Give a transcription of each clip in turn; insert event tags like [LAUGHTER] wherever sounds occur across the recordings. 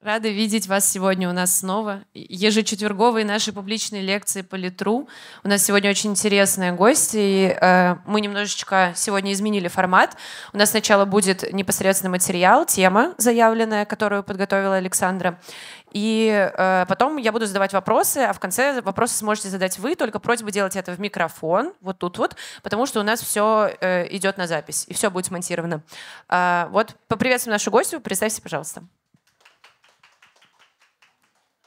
Рада видеть вас сегодня у нас снова. Ежечетверговые наши публичные лекции по литру. У нас сегодня очень интересные гости. И, э, мы немножечко сегодня изменили формат. У нас сначала будет непосредственно материал, тема заявленная, которую подготовила Александра. И э, потом я буду задавать вопросы, а в конце вопросы сможете задать вы, только просьба делать это в микрофон, вот тут вот, потому что у нас все э, идет на запись, и все будет смонтировано. Э, вот, поприветствуем нашу гостью, представьте, пожалуйста.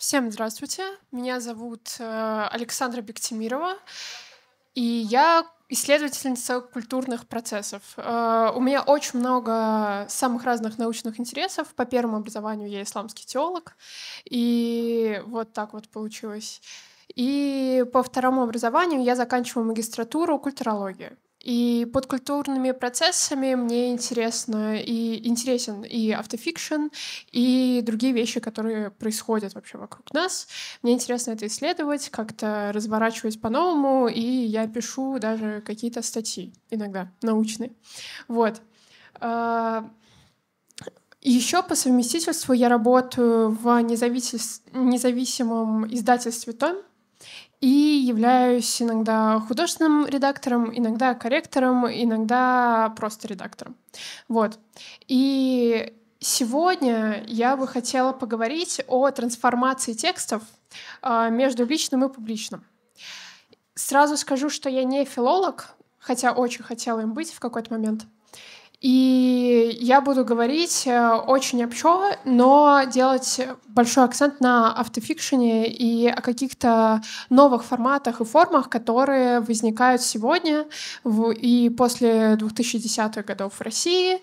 Всем здравствуйте. Меня зовут э, Александра Бектимирова, и я исследовательница культурных процессов. Э, у меня очень много самых разных научных интересов. По первому образованию я исламский теолог, и вот так вот получилось. И по второму образованию я заканчиваю магистратуру культурологии. И под культурными процессами мне интересно и интересен и автофикшн, и другие вещи, которые происходят вообще вокруг нас. Мне интересно это исследовать, как-то разворачивать по-новому, и я пишу даже какие-то статьи иногда научные. Вот. А, Еще по совместительству я работаю в независимом издательстве «Том», и являюсь иногда художественным редактором, иногда корректором, иногда просто редактором. Вот. И сегодня я бы хотела поговорить о трансформации текстов а, между личным и публичным. Сразу скажу, что я не филолог, хотя очень хотела им быть в какой-то момент — и я буду говорить э, очень общо, но делать большой акцент на автофикшене и о каких-то новых форматах и формах, которые возникают сегодня и после 2010-х годов в России,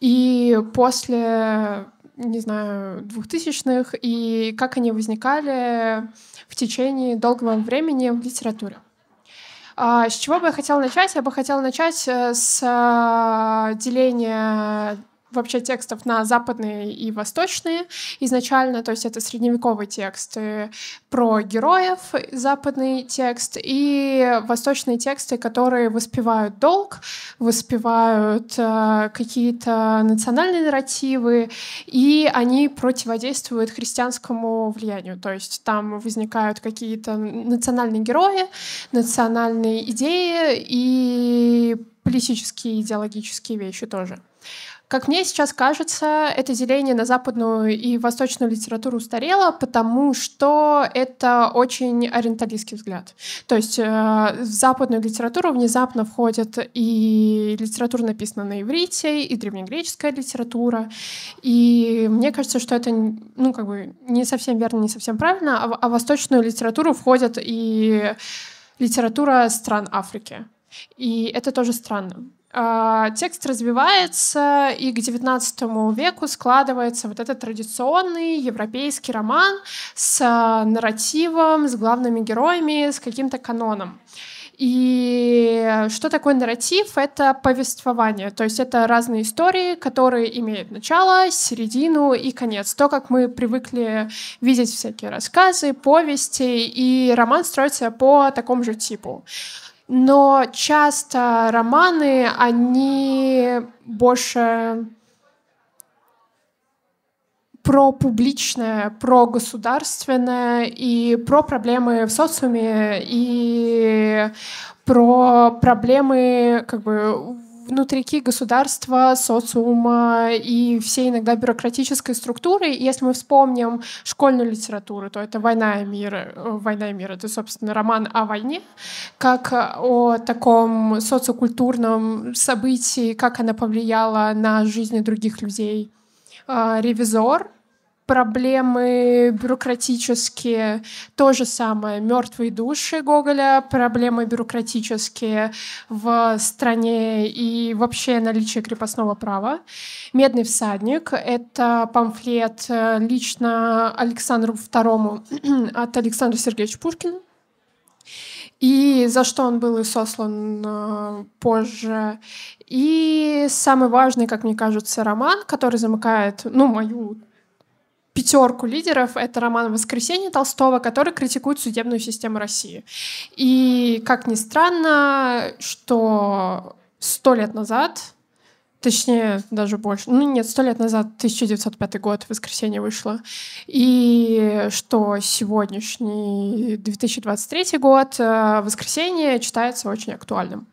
и после не знаю, двухтысячных, и как они возникали в течение долгого времени в литературе. А, с чего бы я хотела начать? Я бы хотела начать э, с э, деления вообще текстов на западные и восточные изначально, то есть это средневековый текст э, про героев, западный текст и восточные тексты, которые воспевают долг, воспевают э, какие-то национальные нарративы, и они противодействуют христианскому влиянию, то есть там возникают какие-то национальные герои, национальные идеи и политические идеологические вещи тоже. Как мне сейчас кажется, это деление на западную и восточную литературу устарело, потому что это очень ориенталистский взгляд. То есть э, в западную литературу внезапно входит и литература, написанная на иврите, и древнегреческая литература. И мне кажется, что это ну, как бы не совсем верно, не совсем правильно, а в а восточную литературу входит и литература стран Африки. И это тоже странно. А, текст развивается, и к XIX веку складывается вот этот традиционный европейский роман с а, нарративом, с главными героями, с каким-то каноном. И что такое нарратив? Это повествование. То есть это разные истории, которые имеют начало, середину и конец. То, как мы привыкли видеть всякие рассказы, повести, и роман строится по такому же типу но часто романы, они больше про публичное, про государственное и про проблемы в социуме и про проблемы как бы внутрики государства, социума и всей иногда бюрократической структуры. И если мы вспомним школьную литературу, то это «Война и мир». Э, «Война и мир» — это, собственно, роман о войне, как о таком социокультурном событии, как она повлияла на жизни других людей. А, «Ревизор» проблемы бюрократические, то же самое, мертвые души Гоголя, проблемы бюрократические в стране и вообще наличие крепостного права. «Медный всадник» — это памфлет э, лично Александру II [CLEARS THROAT] от Александра Сергеевича Пушкина. И за что он был и сослан э, позже. И самый важный, как мне кажется, роман, который замыкает, ну, мою пятерку лидеров. Это роман «Воскресенье» Толстого, который критикует судебную систему России. И, как ни странно, что сто лет назад, точнее, даже больше, ну нет, сто лет назад, 1905 год, «Воскресенье» вышло, и что сегодняшний 2023 год э, «Воскресенье» читается очень актуальным.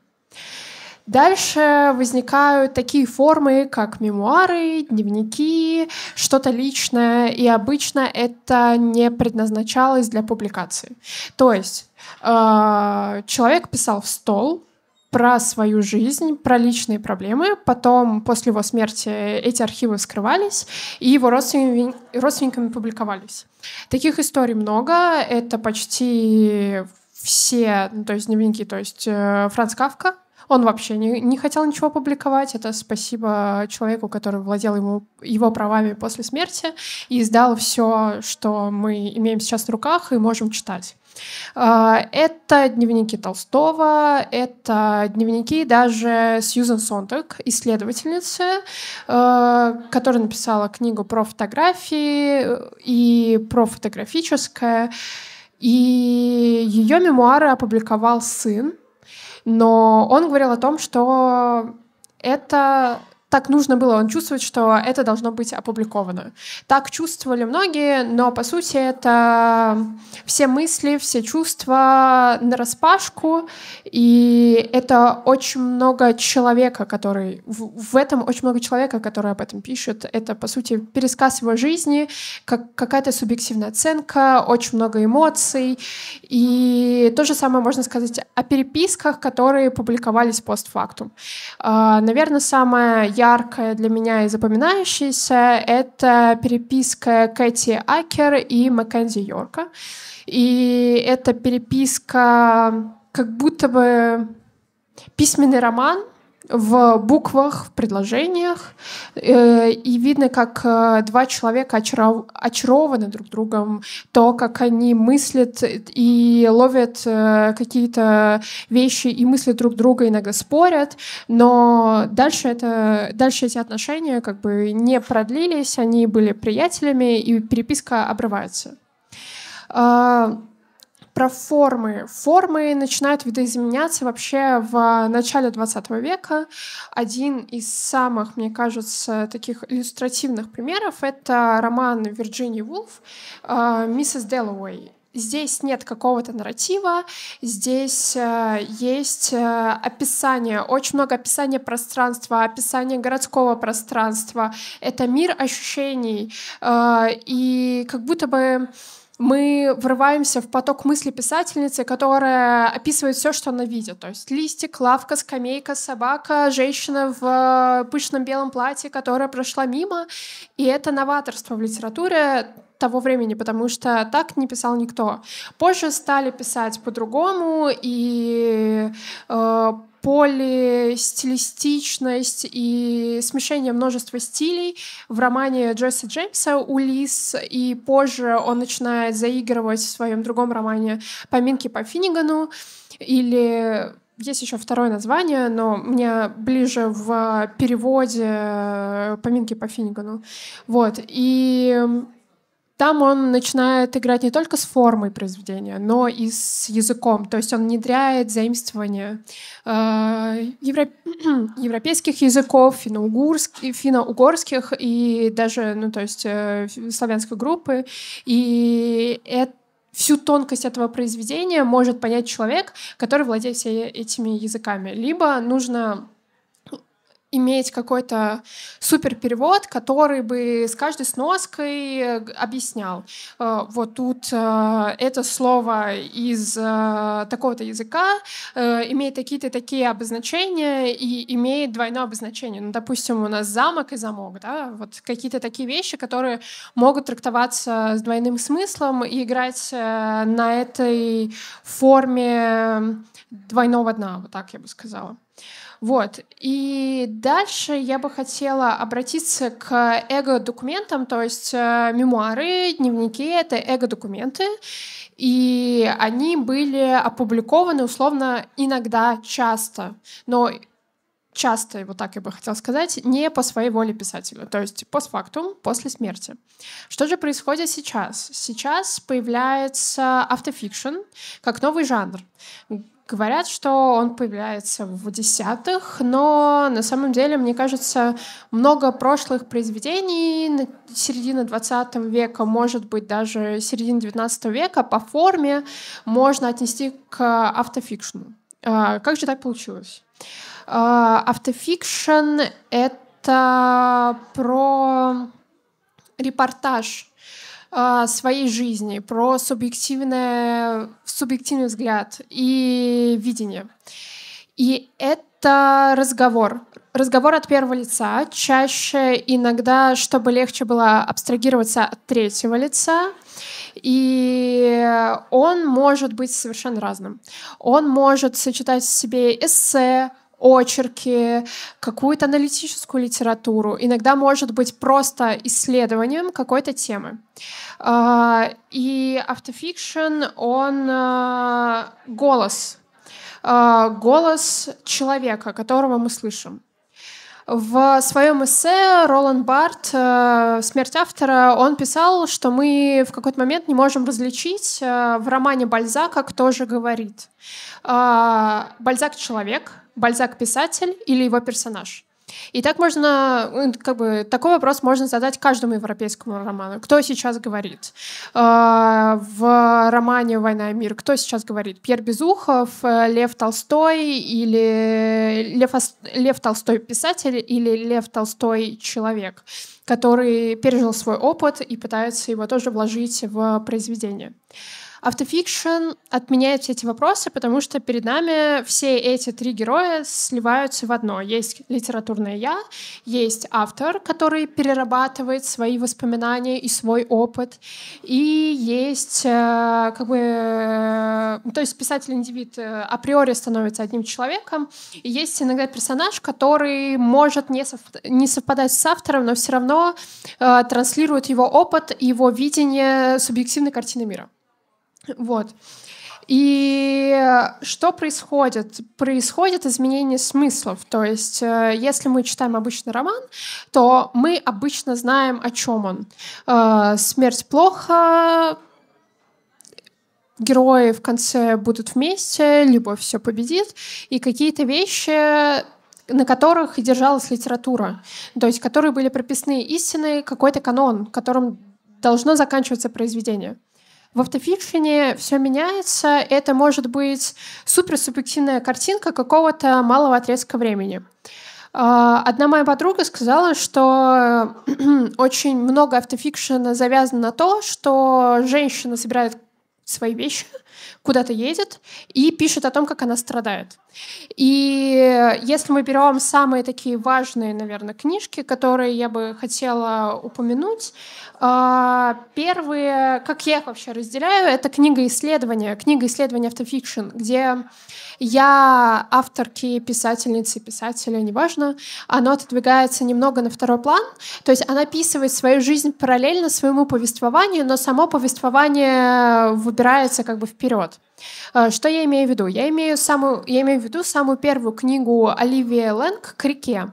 Дальше возникают такие формы, как мемуары, дневники, что-то личное, и обычно это не предназначалось для публикации. То есть э, человек писал в стол, про свою жизнь, про личные проблемы. Потом, после его смерти, эти архивы скрывались и его родственниками, родственниками публиковались. Таких историй много. Это почти все, ну, то есть дневники, то есть э, Франц Кавка, он вообще не, не хотел ничего публиковать. Это спасибо человеку, который владел ему, его правами после смерти и издал все, что мы имеем сейчас в руках и можем читать. А, это дневники Толстого, это дневники даже Сьюзен Сонтек, исследовательницы, а, которая написала книгу про фотографии и про фотографическое. И ее мемуары опубликовал сын но он говорил о том, что это так нужно было, он чувствует, что это должно быть опубликовано. Так чувствовали многие, но по сути это все мысли, все чувства на распашку, и это очень много человека, который в, в этом очень много человека, который об этом пишет. Это по сути пересказ его жизни, как какая-то субъективная оценка, очень много эмоций, и то же самое можно сказать о переписках, которые публиковались постфактум. А, Наверное, самое яркая для меня и запоминающаяся это переписка Кэти Акер и Маккензи Йорка. И эта переписка как будто бы письменный роман, в буквах, в предложениях, э, и видно, как э, два человека очарованы друг другом, то, как они мыслят и ловят э, какие-то вещи и мысли друг друга, иногда спорят, но дальше, это... дальше эти отношения как бы не продлились, они были приятелями, и переписка обрывается. А, про формы. Формы начинают видоизменяться вообще в а, начале 20 века. Один из самых, мне кажется, таких иллюстративных примеров — это роман Вирджинии Вулф а, «Миссис Дэллоуэй». Здесь нет какого-то нарратива, здесь а, есть описание, очень много описания пространства, описание городского пространства. Это мир ощущений. и как будто бы мы врываемся в поток мысли писательницы, которая описывает все, что она видит. То есть листик, лавка, скамейка, собака, женщина в э, пышном белом платье, которая прошла мимо. И это новаторство в литературе того времени, потому что так не писал никто. Позже стали писать по-другому, и э, полистилистичность и смешение множества стилей в романе Джесси Джеймса «Улис», и позже он начинает заигрывать в своем другом романе «Поминки по Финнигану» или есть еще второе название, но мне ближе в переводе «Поминки по Финнигану». Вот. И там он начинает играть не только с формой произведения, но и с языком. То есть он внедряет заимствование э, евро... [CLEARS THROAT] европейских языков, финно-угорских, финно-угорских и даже ну, то есть, э, славянской группы. И это всю тонкость этого произведения может понять человек, который владеет всеми этими языками. Либо нужно иметь какой-то супер перевод, который бы с каждой сноской э, объяснял. Э, вот тут э, это слово из такого-то языка имеет такие-то такие обозначения и имеет двойное обозначение. Ну, допустим, у нас замок и замок, да, вот какие-то такие вещи, которые могут трактоваться с двойным смыслом и играть на этой форме двойного дна, вот так я бы сказала. Вот. И дальше я бы хотела обратиться к эго-документам, то есть э, мемуары, дневники — это эго-документы. И они были опубликованы условно иногда часто, но часто, вот так я бы хотела сказать, не по своей воле писателя, то есть постфактум, после смерти. Что же происходит сейчас? Сейчас появляется автофикшн как новый жанр, Говорят, что он появляется в десятых, но на самом деле, мне кажется, много прошлых произведений середины 20 века, может быть, даже середины 19 века по форме можно отнести к автофикшну. А, как же так получилось? А, Автофикшн — это про репортаж а, своей жизни, про субъективное, субъективный взгляд и видение. И это разговор. Разговор от первого лица, чаще иногда, чтобы легче было абстрагироваться от третьего лица. И он может быть совершенно разным. Он может сочетать в себе эссе, очерки, какую-то аналитическую литературу. Иногда может быть просто исследованием какой-то темы. А, и автофикшн, он а, голос. А, голос человека, которого мы слышим. В своем эссе Роланд Барт э, «Смерть автора» он писал, что мы в какой-то момент не можем различить э, в романе Бальзака, кто же говорит. Бальзак — человек — Бальзак писатель или его персонаж? И так можно, ну, как бы, такой вопрос можно задать каждому европейскому роману. Кто сейчас говорит? А, в романе «Война и мир» кто сейчас говорит? Пьер Безухов, Лев Толстой или Лев, Лев Толстой писатель или Лев Толстой человек, который пережил свой опыт и пытается его тоже вложить в произведение. Автофикшн отменяет все эти вопросы, потому что перед нами все эти три героя сливаются в одно. Есть литературное «я», есть автор, который перерабатывает свои воспоминания и свой опыт, и есть э, как бы... Э, то есть писатель-индивид э, априори становится одним человеком, и есть иногда персонаж, который может не, совп... не совпадать с автором, но все равно транслирует его опыт, его видение субъективной картины мира. Вот. И что происходит? Происходит изменение смыслов. То есть, э, если мы читаем обычный роман, то мы обычно знаем, о чем он. Э, Смерть плохо, герои в конце будут вместе, любовь все победит, и какие-то вещи на которых и держалась литература, то есть которые были прописные истины, какой-то канон, которым должно заканчиваться произведение. В автофикшене все меняется. Это может быть суперсубъективная картинка какого-то малого отрезка времени. А, одна моя подруга сказала, что э, [CLEARS THROAT] очень много автофикшена завязано на то, что женщина собирает свои вещи, куда-то едет и пишет о том, как она страдает. И э, если мы берем самые такие важные, наверное, книжки, которые я бы хотела упомянуть, э, первые, как я их вообще разделяю, это книга исследования, книга исследования автофикшн, где я авторки, писательницы, писателя, неважно, она отодвигается немного на второй план, то есть она описывает свою жизнь параллельно своему повествованию, но само повествование э, выбирается как бы вперед. А, что я имею в виду? Я имею, самую, я имею в виду самую первую книгу Оливии Лэнг «К реке».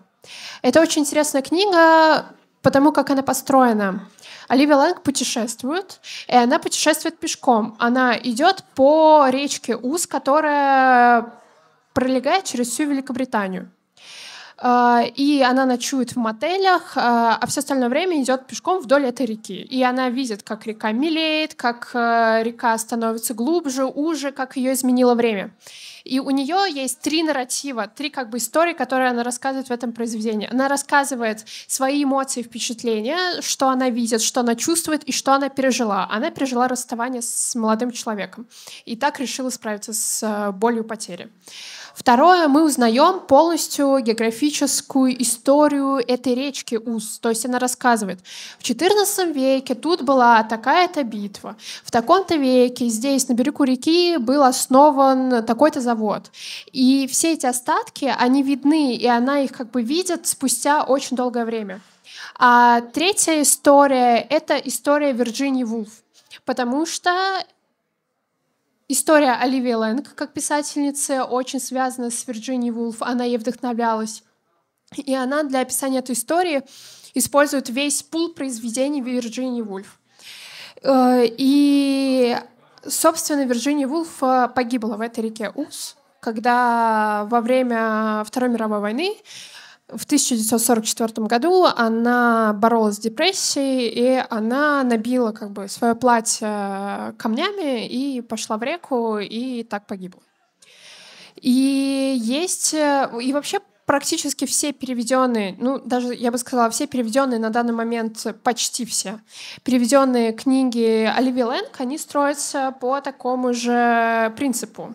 Это очень интересная книга, потому как она построена. Оливия Лэнг путешествует, и она путешествует пешком. Она идет по речке Уз, которая пролегает через всю Великобританию. А, и она ночует в мотелях, а, а все остальное время идет пешком вдоль этой реки. И она видит, как река мелеет, как э, река становится глубже, уже, как ее изменило время. И у нее есть три нарратива, три как бы истории, которые она рассказывает в этом произведении. Она рассказывает свои эмоции, впечатления, что она видит, что она чувствует и что она пережила. Она пережила расставание с молодым человеком и так решила справиться с э, болью потери. Второе, мы узнаем полностью географическую историю этой речки Ус, То есть она рассказывает, в XIV веке тут была такая-то битва, в таком-то веке здесь, на берегу реки, был основан такой-то завод. И все эти остатки, они видны, и она их как бы видит спустя очень долгое время. А третья история — это история Вирджинии Вулф потому что История Оливии Лэнг как писательницы очень связана с Вирджинией Вулф, она ей вдохновлялась. И она для описания этой истории использует весь пул произведений Вирджинии Вульф. Э, и, собственно, Вирджиния Вульф э, погибла в этой реке Ус, когда во время Второй мировой войны в 1944 году она боролась с депрессией, и она набила как бы свое платье камнями и пошла в реку, и так погибла. И есть... Э, и вообще практически все переведенные, ну даже я бы сказала, все переведенные на данный момент, почти все, переведенные книги Оливии Лэнг, они строятся по такому же принципу.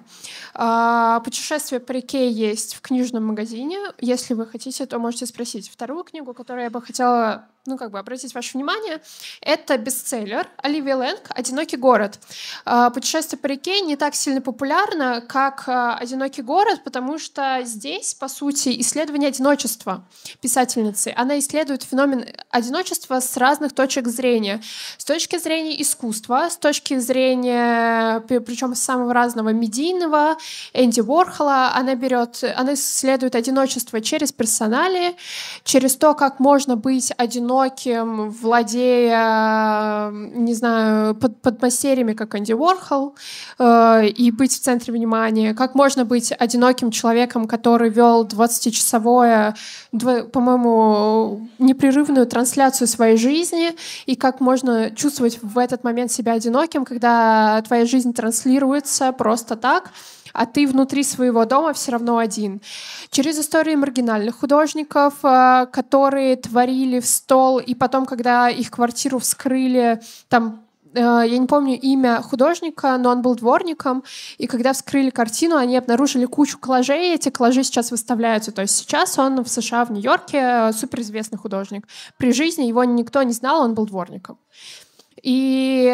А, «Путешествие по реке» есть в книжном магазине. Если вы хотите, то можете спросить. Вторую книгу, которую я бы хотела ну, как бы обратить ваше внимание, это бестселлер Оливия Лэнг «Одинокий город». А, Путешествие по реке не так сильно популярно, как а, «Одинокий город», потому что здесь, по сути, исследование одиночества писательницы. Она исследует феномен одиночества с разных точек зрения. С точки зрения искусства, с точки зрения, причем самого разного, медийного, Энди Уорхола. Она берет, она исследует одиночество через персонали, через то, как можно быть одиноким одиноким, владея, не знаю, под, подмастерьями, как Анди Уорхол, э, и быть в центре внимания? Как можно быть одиноким человеком, который вел 20-часовое, по-моему, непрерывную трансляцию своей жизни? И как можно чувствовать в этот момент себя одиноким, когда твоя жизнь транслируется просто так? а ты внутри своего дома все равно один. Через истории маргинальных художников, э, которые творили в стол, и потом, когда их квартиру вскрыли, там э, я не помню имя художника, но он был дворником, и когда вскрыли картину, они обнаружили кучу коллажей, и эти коллажи сейчас выставляются. То есть сейчас он в США, в Нью-Йорке, э, суперизвестный художник. При жизни его никто не знал, он был дворником. И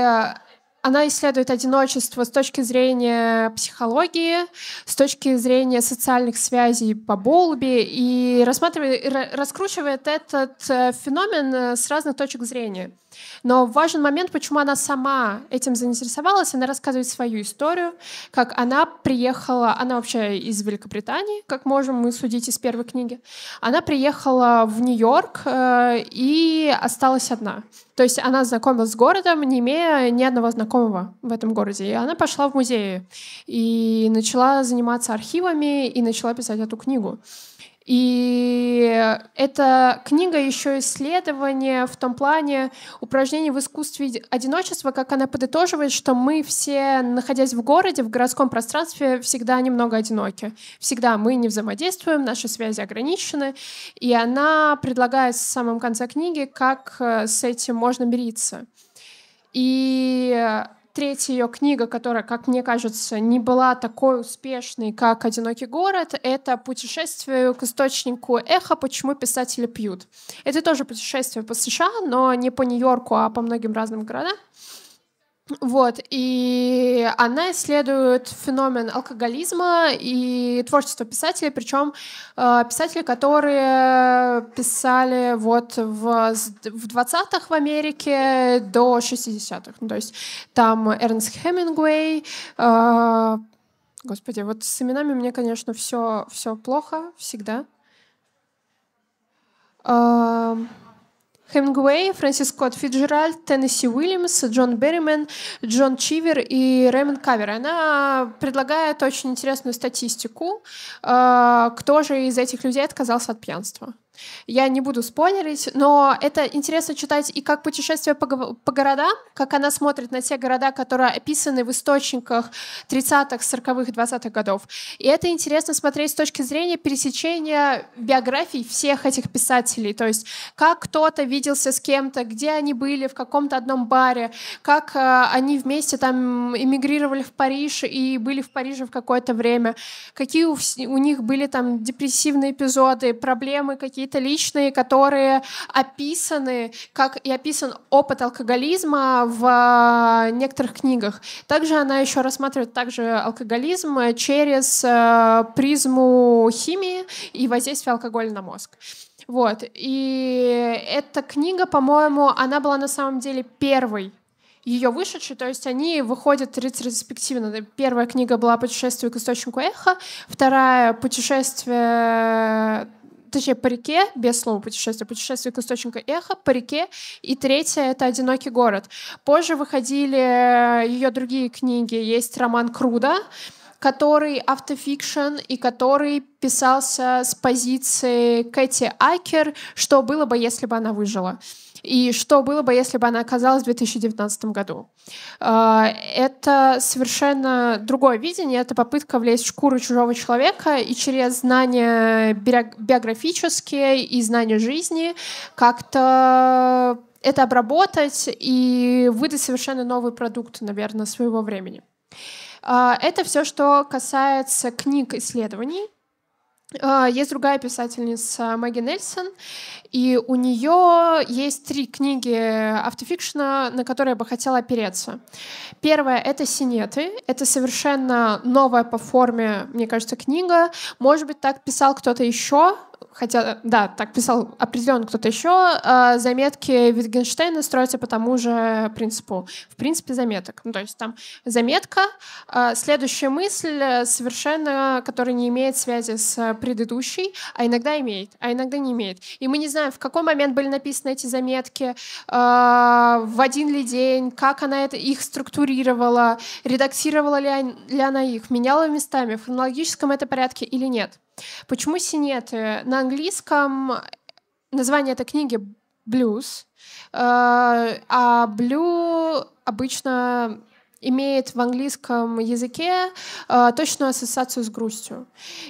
она исследует одиночество с точки зрения психологии, с точки зрения социальных связей по Болби и рассматривает, раскручивает этот э, феномен э, с разных точек зрения. Но важен момент, почему она сама этим заинтересовалась. Она рассказывает свою историю, как она приехала, она вообще из Великобритании, как можем мы судить из первой книги. Она приехала в Нью-Йорк э, и осталась одна. То есть она знакомилась с городом, не имея ни одного знакомого в этом городе. И она пошла в музеи и начала заниматься архивами и начала писать эту книгу. И эта книга еще исследование в том плане упражнений в искусстве одиночества, как она подытоживает, что мы все, находясь в городе, в городском пространстве, всегда немного одиноки. Всегда мы не взаимодействуем, наши связи ограничены. И она предлагает в самом конце книги, как э, с этим можно мириться. И третья ее книга, которая, как мне кажется, не была такой успешной, как «Одинокий город», это «Путешествие к источнику эхо. Почему писатели пьют». Это тоже путешествие по США, но не по Нью-Йорку, а по многим разным городам. Вот, и она исследует феномен алкоголизма и творчество писателей, причем э, писатели, которые писали вот в, в 20-х в Америке до 60-х. Ну, то есть там Эрнст Хемингуэй, э, господи, вот с именами мне, конечно, все, все плохо всегда. Э, Хемингуэй, Фрэнсис Скотт Фиджеральд, Теннесси Уильямс, Джон Берримен, Джон Чивер и Рэймонд Кавер. Она предлагает очень интересную статистику, э, кто же из этих людей отказался от пьянства. Я не буду спойлерить, но это интересно читать и как путешествие по, по городам, как она смотрит на те города, которые описаны в источниках 30-х, 40-х, 20-х годов. И это интересно смотреть с точки зрения пересечения биографий всех этих писателей. То есть как кто-то виделся с кем-то, где они были, в каком-то одном баре, как э, они вместе там эмигрировали в Париж и были в Париже в какое-то время, какие у, у них были там депрессивные эпизоды, проблемы какие какие-то личные, которые описаны, как и описан опыт алкоголизма в э, некоторых книгах. Также она еще рассматривает также алкоголизм э, через э, призму химии и воздействия алкоголя на мозг. Вот. И эта книга, по-моему, она была на самом деле первой ее вышедшей, то есть они выходят ретроспективно. Первая книга была «Путешествие к источнику эха», вторая — «Путешествие точнее, по реке, без слова путешествие, путешествие к источнику эхо, по реке, и третье — это «Одинокий город». Позже выходили э, ее другие книги. Есть роман Круда, который автофикшн и который писался с позиции Кэти Акер, что было бы, если бы она выжила и что было бы, если бы она оказалась в 2019 году. А, это совершенно другое видение, это попытка влезть в шкуру чужого человека и через знания биографические и знания жизни как-то это обработать и выдать совершенно новый продукт, наверное, своего времени. А, это все, что касается книг исследований. А, есть другая писательница Мэгги Нельсон, и у нее есть три книги автофикшена, на которые я бы хотела опереться. Первая — это «Синеты». Это совершенно новая по форме, мне кажется, книга. Может быть, так писал кто-то еще, хотя, э, да, так писал определенно кто-то еще, э, заметки Wittgenstein строятся по тому же принципу. В принципе, заметок. Ну, то есть там заметка, э, следующая мысль совершенно, которая не имеет связи с предыдущей, а иногда имеет, а иногда не имеет. И мы не знаем, в какой момент были написаны эти заметки, в один ли день, как она это, их структурировала, редактировала ли, ли она их, меняла местами, в хронологическом это порядке или нет. Почему синеты? Э, на английском название этой книги блюз, э, а блю обычно имеет в английском языке э, точную ассоциацию с грустью.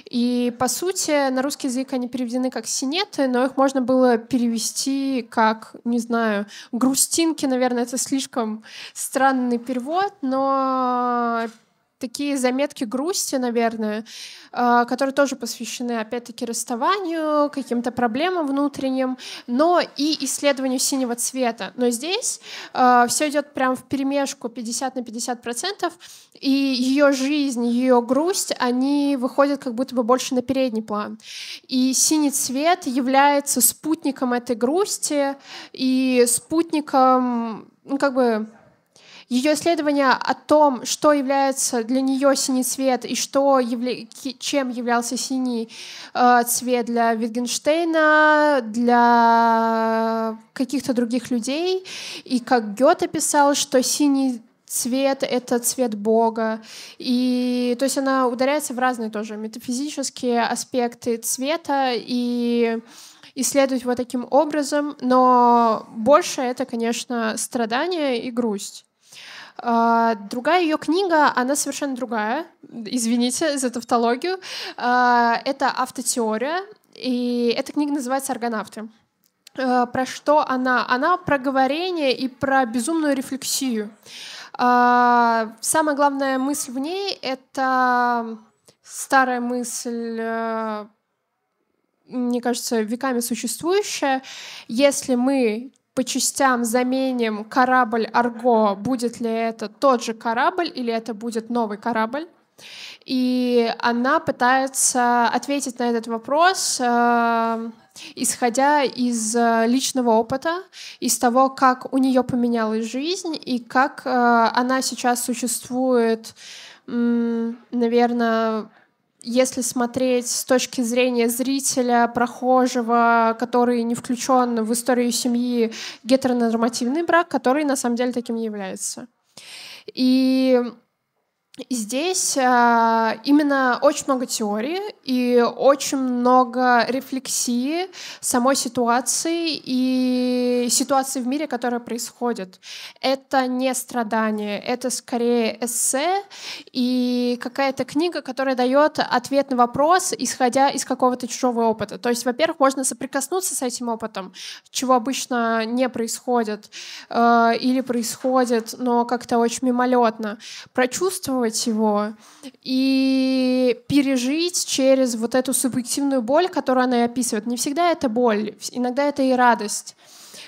И, по сути, на русский язык они переведены как синеты, но их можно было перевести как, не знаю, грустинки, наверное, это слишком странный перевод, но такие заметки грусти, наверное, а, которые тоже посвящены, опять-таки, расставанию, каким-то проблемам внутренним, но и исследованию синего цвета. Но здесь а, все идет прям в перемешку 50 на 50 процентов, и ее жизнь, ее грусть, они выходят как будто бы больше на передний план. И синий цвет является спутником этой грусти и спутником ну, как бы ее исследования о том, что является для нее синий цвет и что явля... чем являлся синий э, цвет для Витгенштейна, для каких-то других людей, и как Гёте писал, что синий цвет — это цвет Бога. И то есть она ударяется в разные тоже метафизические аспекты цвета и исследует его таким образом, но больше это, конечно, страдание и грусть. А, другая ее книга, она совершенно другая, извините за тавтологию. А, это автотеория, и эта книга называется «Аргонавты». А, про что она? Она про говорение и про безумную рефлексию. Самая главная мысль в ней — это старая мысль э, мне кажется, веками существующая. Если мы по частям заменим корабль Арго, будет ли это тот же корабль или это будет новый корабль. И она пытается ответить на этот вопрос, э, исходя из э, личного опыта, из того, как у нее поменялась жизнь и как э, она сейчас существует, наверное, если смотреть с точки зрения зрителя, прохожего, который не включен в историю семьи, гетеронормативный брак, который на самом деле таким не является. И Здесь а, именно очень много теории и очень много рефлексии самой ситуации и ситуации в мире, которая происходит. Это не страдание, это скорее эссе и какая-то книга, которая дает ответ на вопрос, исходя из какого-то чужого опыта. То есть, во-первых, можно соприкоснуться с этим опытом, чего обычно не происходит э, или происходит, но как-то очень мимолетно, прочувствовать адаптировать его и пережить через вот эту субъективную боль, которую она и описывает. Не всегда это боль, иногда это и радость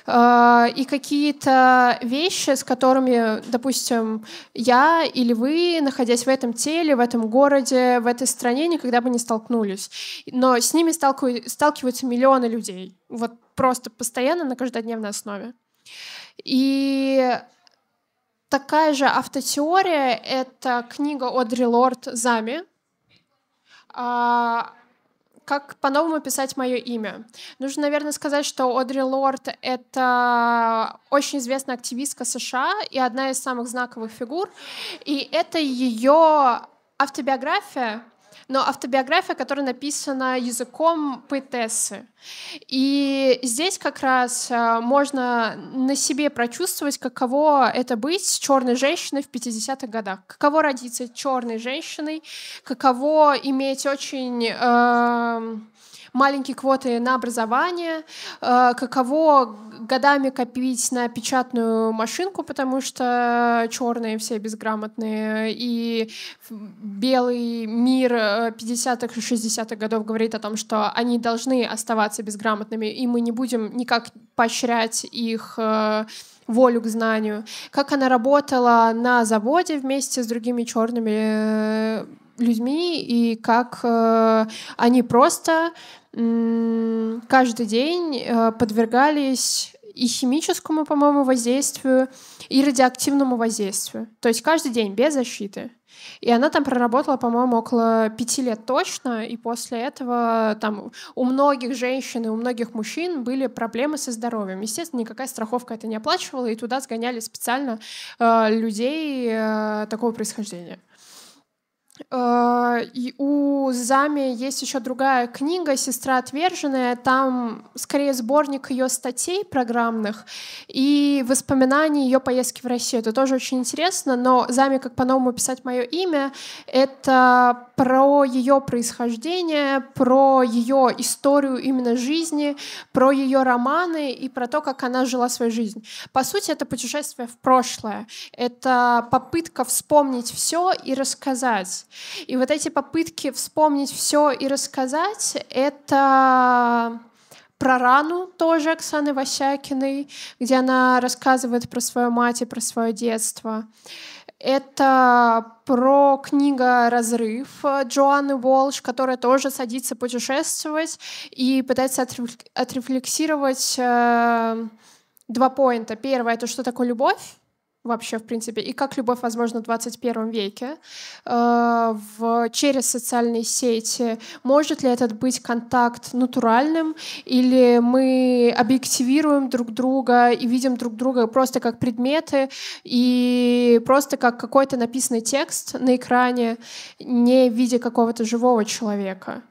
э, и какие-то вещи, с которыми, допустим, я или вы, находясь в этом теле, в этом городе, в этой стране, никогда бы не столкнулись. Но с ними сталкиваются миллионы людей. Вот просто постоянно на каждодневной основе. И Такая же автотеория — это книга Одри Лорд «Зами». А, как по-новому писать мое имя. Нужно, наверное, сказать, что Одри Лорд — это очень известная активистка США и одна из самых знаковых фигур. И это ее автобиография, но автобиография, которая написана языком поэтессы. И здесь как раз э, можно на себе прочувствовать, каково это быть черной женщиной в 50-х годах. Каково родиться черной женщиной, каково иметь очень... Эм, маленькие квоты на образование, э, каково годами копить на печатную машинку, потому что черные все безграмотные, и белый мир 50-х э, и 60-х годов говорит о том, что они должны оставаться безграмотными, и мы не будем никак поощрять их э, волю к знанию, как она работала на заводе вместе с другими черными людьми и как э, они просто каждый день э, подвергались и химическому, по-моему, воздействию, и радиоактивному воздействию. То есть каждый день без защиты. И она там проработала, по-моему, около пяти лет точно, и после этого там у многих женщин и у многих мужчин были проблемы со здоровьем. Естественно, никакая страховка это не оплачивала, и туда сгоняли специально э, людей э, такого происхождения. Э, и у Зами есть еще другая книга «Сестра отверженная». Там скорее сборник ее статей программных и воспоминаний ее поездки в Россию. Это тоже очень интересно, но Зами, как по-новому писать мое имя, это про ее происхождение, про ее историю именно жизни, про ее романы и про то, как она жила свою жизнь. По сути, это путешествие в прошлое. Это попытка вспомнить все и рассказать. И вот эти попытки вспомнить все и рассказать, это про рану тоже Оксаны Васякиной, где она рассказывает про свою мать и про свое детство. Это про книга «Разрыв» Джоанны Уолш, которая тоже садится путешествовать и пытается отрефлексировать э, два поинта. Первое — это что такое любовь, вообще, в принципе, и как любовь возможно, в 21 веке, э, в, через социальные сети. Может ли этот быть контакт натуральным, или мы объективируем друг друга и видим друг друга просто как предметы и просто как какой-то написанный текст на экране, не в виде какого-то живого человека.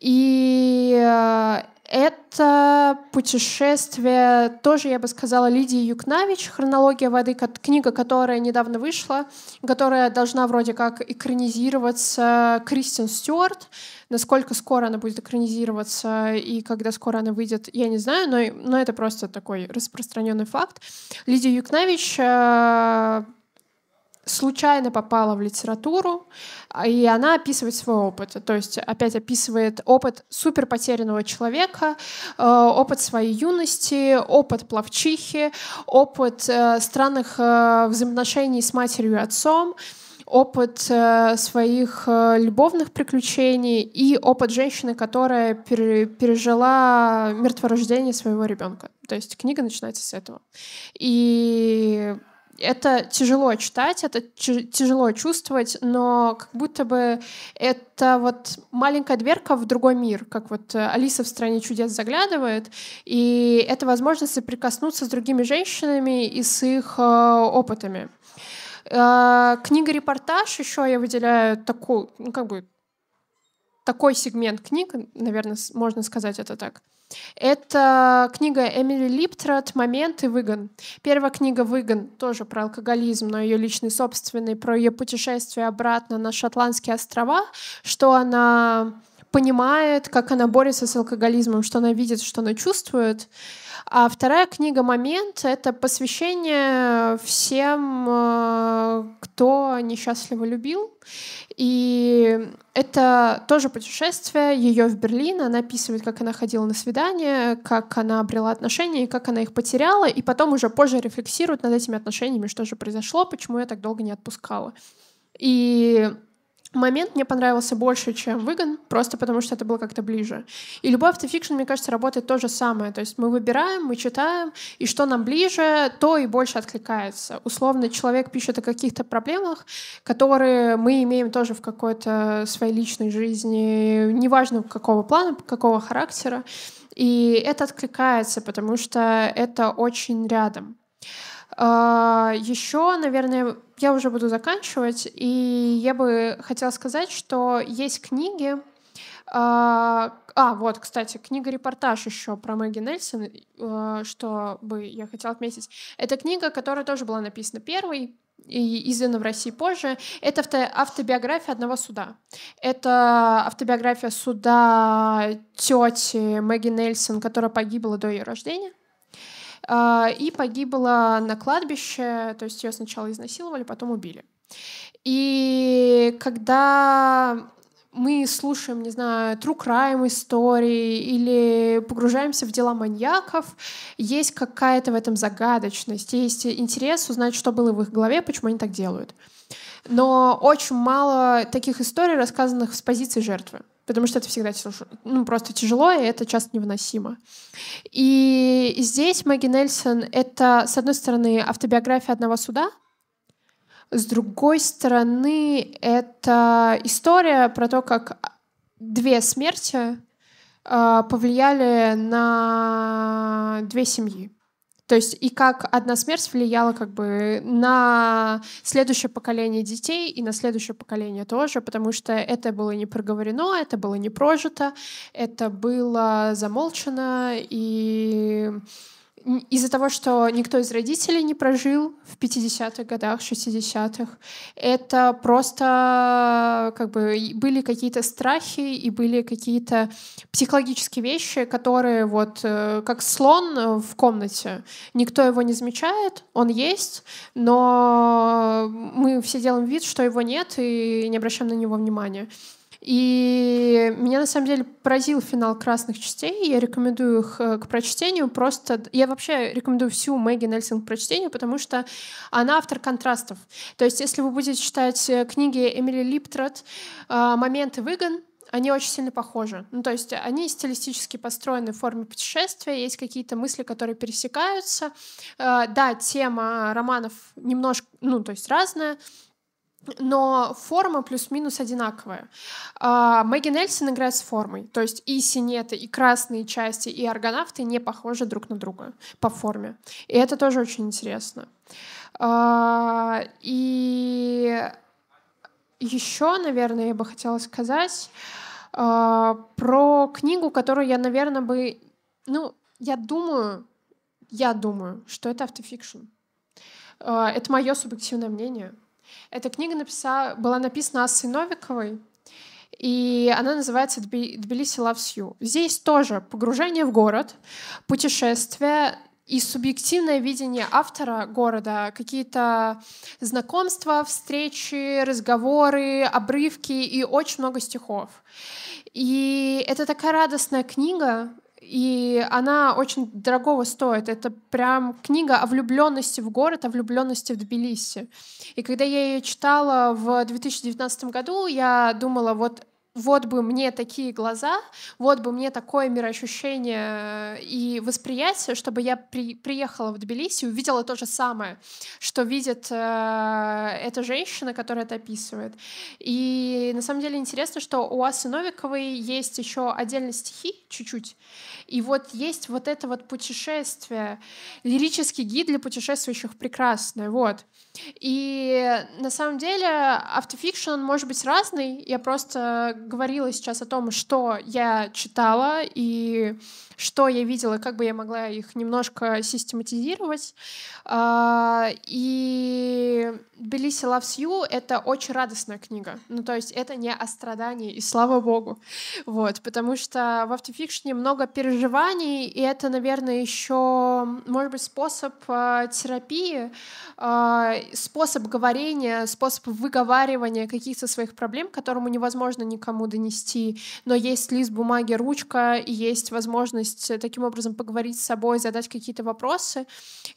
И э, это путешествие, тоже, я бы сказала, Лидии Юкнавич, «Хронология воды», книга, которая недавно вышла, которая должна вроде как экранизироваться Кристин Стюарт. Насколько скоро она будет экранизироваться и когда скоро она выйдет, я не знаю, но, но это просто такой распространенный факт. Лидия Юкнавич э, случайно попала в литературу, а, и она описывает свой опыт. То есть опять описывает опыт супер потерянного человека, э, опыт своей юности, опыт плавчихи, опыт э, странных э, взаимоотношений с матерью и отцом опыт своих любовных приключений и опыт женщины, которая пережила мертворождение своего ребенка. То есть книга начинается с этого. И это тяжело читать, это тяжело чувствовать, но как будто бы это вот маленькая дверка в другой мир, как вот э, Алиса в «Стране чудес» заглядывает, и это возможность соприкоснуться с другими женщинами и с их э, опытами. Э, книга-репортаж еще я выделяю такую, ну, как бы такой сегмент книг, наверное, можно сказать это так, это книга Эмили Липтрат «Момент и выгон». Первая книга «Выгон» тоже про алкоголизм, но ее личный собственный, про ее путешествие обратно на Шотландские острова, что она понимает, как она борется с алкоголизмом, что она видит, что она чувствует. А вторая книга «Момент» — это посвящение всем, э, кто несчастливо любил. И это тоже путешествие ее в Берлин. Она описывает, как она ходила на свидания, как она обрела отношения и как она их потеряла. И потом уже позже рефлексирует над этими отношениями, что же произошло, почему я так долго не отпускала. И Момент мне понравился больше, чем выгон, просто потому что это было как-то ближе. И любой автофикшн, мне кажется, работает то же самое. То есть мы выбираем, мы читаем, и что нам ближе, то и больше откликается. Условно, человек пишет о каких-то проблемах, которые мы имеем тоже в какой-то своей личной жизни, неважно какого плана, какого характера. И это откликается, потому что это очень рядом. А, еще, наверное, я уже буду заканчивать, и я бы хотела сказать, что есть книги. А, а вот, кстати, книга-репортаж еще про Мэгги Нельсон, а, что бы я хотела отметить. Это книга, которая тоже была написана первой, и издана в России позже, это авто автобиография одного суда. Это автобиография суда тети Мэгги Нельсон, которая погибла до ее рождения. А, и погибла на кладбище, то есть ее сначала изнасиловали, потом убили. И когда мы слушаем, не знаю, true crime истории или погружаемся в дела маньяков, есть какая-то в этом загадочность, есть интерес узнать, что было в их голове, почему они так делают. Но очень мало таких историй, рассказанных с позиции жертвы потому что это всегда ну, просто тяжело, и это часто невыносимо. И здесь Мэгги Нельсон — это, с одной стороны, автобиография одного суда, с другой стороны, это история про то, как две смерти э, повлияли на две семьи. То есть и как одна смерть влияла как бы на следующее поколение детей и на следующее поколение тоже, потому что это было не проговорено, это было не прожито, это было замолчено и из-за того, что никто из родителей не прожил в 50-х годах, 60-х, это просто как бы были какие-то страхи и были какие-то психологические вещи, которые вот э, как слон в комнате. Никто его не замечает, он есть, но мы все делаем вид, что его нет и не обращаем на него внимания. И меня на самом деле поразил финал «Красных частей». Я рекомендую их э, к прочтению. Просто я вообще рекомендую всю Мэгги Нельсон к прочтению, потому что она автор контрастов. То есть если вы будете читать э, книги Эмили Липтрат э, «Моменты выгон», они очень сильно похожи. Ну, то есть они стилистически построены в форме путешествия, есть какие-то мысли, которые пересекаются. да, тема романов немножко, ну, то есть разная, но форма плюс-минус одинаковая. А, Мэгги Нельсон играет с формой, то есть и синеты, и красные части, и аргонавты не похожи друг на друга по форме. И это тоже очень интересно. А, и еще, наверное, я бы хотела сказать а, про книгу, которую я, наверное, бы... Ну, я думаю, я думаю, что это автофикшн. Это мое субъективное мнение — эта книга написа... была написана Ассой Новиковой, и она называется «Тбилиси loves you». Здесь тоже погружение в город, путешествие и субъективное видение автора города, какие-то знакомства, встречи, разговоры, обрывки и очень много стихов. И это такая радостная книга, и она очень дорогого стоит. Это прям книга о влюбленности в город, о влюбленности в Тбилиси. И когда я ее читала в 2019 году, я думала, вот вот бы мне такие глаза, вот бы мне такое мироощущение э, и восприятие, чтобы я при, приехала в Тбилиси и увидела то же самое, что видит э, эта женщина, которая это описывает. И на самом деле интересно, что у Асы Новиковой есть еще отдельные стихи чуть-чуть, и вот есть вот это вот путешествие, лирический гид для путешествующих прекрасное, вот. И на самом деле автофикшн может быть разный. Я просто говорила сейчас о том, что я читала и что я видела, как бы я могла их немножко систематизировать. А, и «Белиси loves you» — это очень радостная книга. Ну, то есть это не о страдании, и слава богу. Вот, потому что в автофикшне много переживаний, и это, наверное, еще, может быть, способ а, терапии, а, способ говорения, способ выговаривания каких-то своих проблем, которому невозможно никому донести. Но есть лист бумаги, ручка, и есть возможность возможность э, таким образом поговорить с собой, задать какие-то вопросы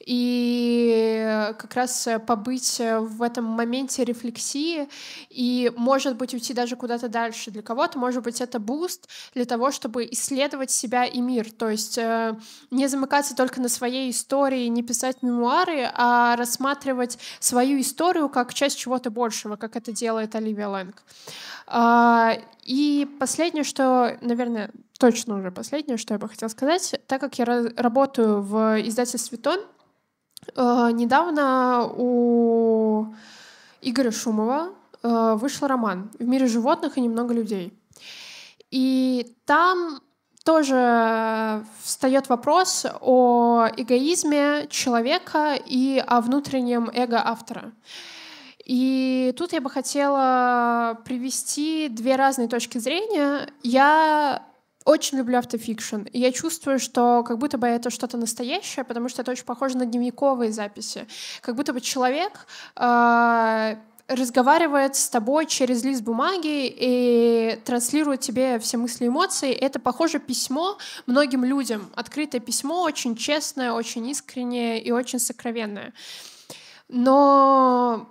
и как раз э, побыть э, в этом моменте рефлексии и, может быть, уйти даже куда-то дальше. Для кого-то, может быть, это буст для того, чтобы исследовать себя и мир, то есть не замыкаться только на своей истории, не писать мемуары, а рассматривать свою историю как часть чего-то большего, как это делает Оливия Лэнг. А, и последнее, что, наверное, точно уже последнее, что я бы хотела сказать. Так как я работаю в издательстве «Тон», э, недавно у Игоря Шумова э, вышел роман «В мире животных и немного людей». И там тоже встает вопрос о эгоизме человека и о внутреннем эго автора. И тут я бы хотела привести две разные точки зрения. Я очень люблю автофикшн. И я чувствую, что как будто бы это что-то настоящее, потому что это очень похоже на дневниковые записи. Как будто бы человек э, разговаривает с тобой через лист бумаги и транслирует тебе все мысли и эмоции. Это похоже письмо многим людям. Открытое письмо, очень честное, очень искреннее и очень сокровенное. Но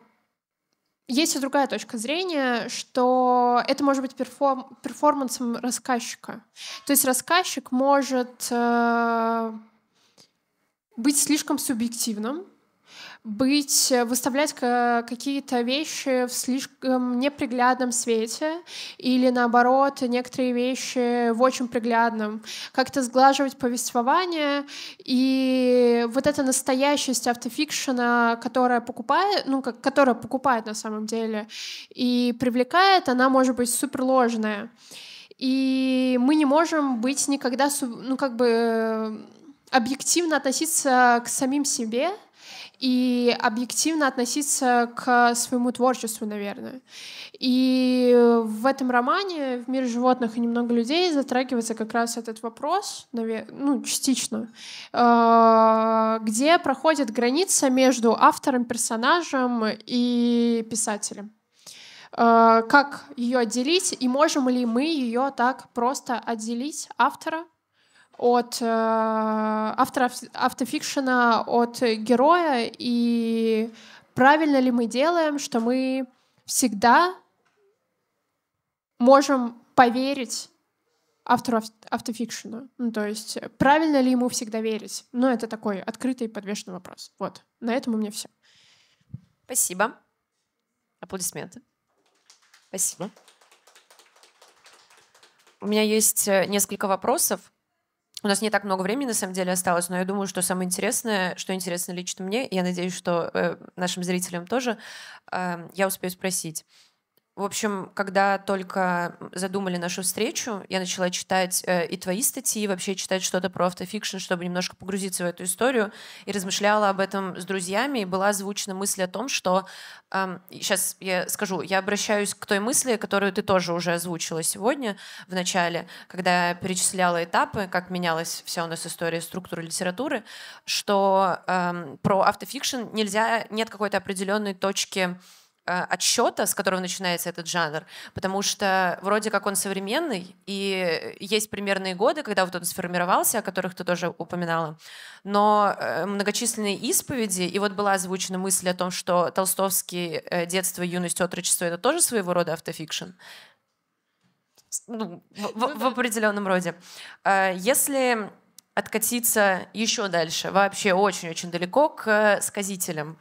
есть и другая точка зрения, что это может быть перформ перформансом рассказчика. То есть рассказчик может э, быть слишком субъективным, быть, э, выставлять какие-то вещи в слишком неприглядном свете или, наоборот, некоторые вещи в очень приглядном, как-то сглаживать повествование и вот эта настоящесть автофикшена, которая покупает, ну, как, которая покупает на самом деле и привлекает, она может быть суперложная. И мы не можем быть никогда, ну, как бы э, объективно относиться к самим себе, и объективно относиться к своему творчеству, наверное. И в этом романе «В мире животных и немного людей» затрагивается как раз этот вопрос, ну, частично, э, где проходит граница между автором, персонажем и писателем. Э, как ее отделить, и можем ли мы ее так просто отделить автора от э, автора автофикшена, от героя, и правильно ли мы делаем, что мы всегда можем поверить автору автофикшена. Ну, то есть, правильно ли ему всегда верить? Ну, это такой открытый подвешенный вопрос. Вот, на этом у меня все. Спасибо. Аплодисменты. Спасибо. У меня есть э, несколько вопросов. У нас не так много времени, на самом деле, осталось, но я думаю, что самое интересное, что интересно лично мне, я надеюсь, что э, нашим зрителям тоже, э, я успею спросить. В общем, когда только задумали нашу встречу, я начала читать э, и твои статьи, и вообще читать что-то про автофикшн, чтобы немножко погрузиться в эту историю, и размышляла об этом с друзьями, и была озвучена мысль о том, что... Э, эм, сейчас я скажу, я обращаюсь к той мысли, которую ты тоже уже озвучила сегодня в начале, когда я перечисляла этапы, как менялась вся у нас история структуры литературы, что э, про автофикшн нельзя, нет какой-то определенной точки Э, отсчета, с которого начинается этот жанр, потому что вроде как он современный, и есть примерные годы, когда вот он сформировался, о которых ты тоже упоминала, но э, многочисленные исповеди, и вот была озвучена мысль о том, что Толстовский э, «Детство, юность, отрочество» — это тоже своего рода автофикшн, ну, в, в определенном роде. Если откатиться еще дальше, вообще очень-очень далеко к сказителям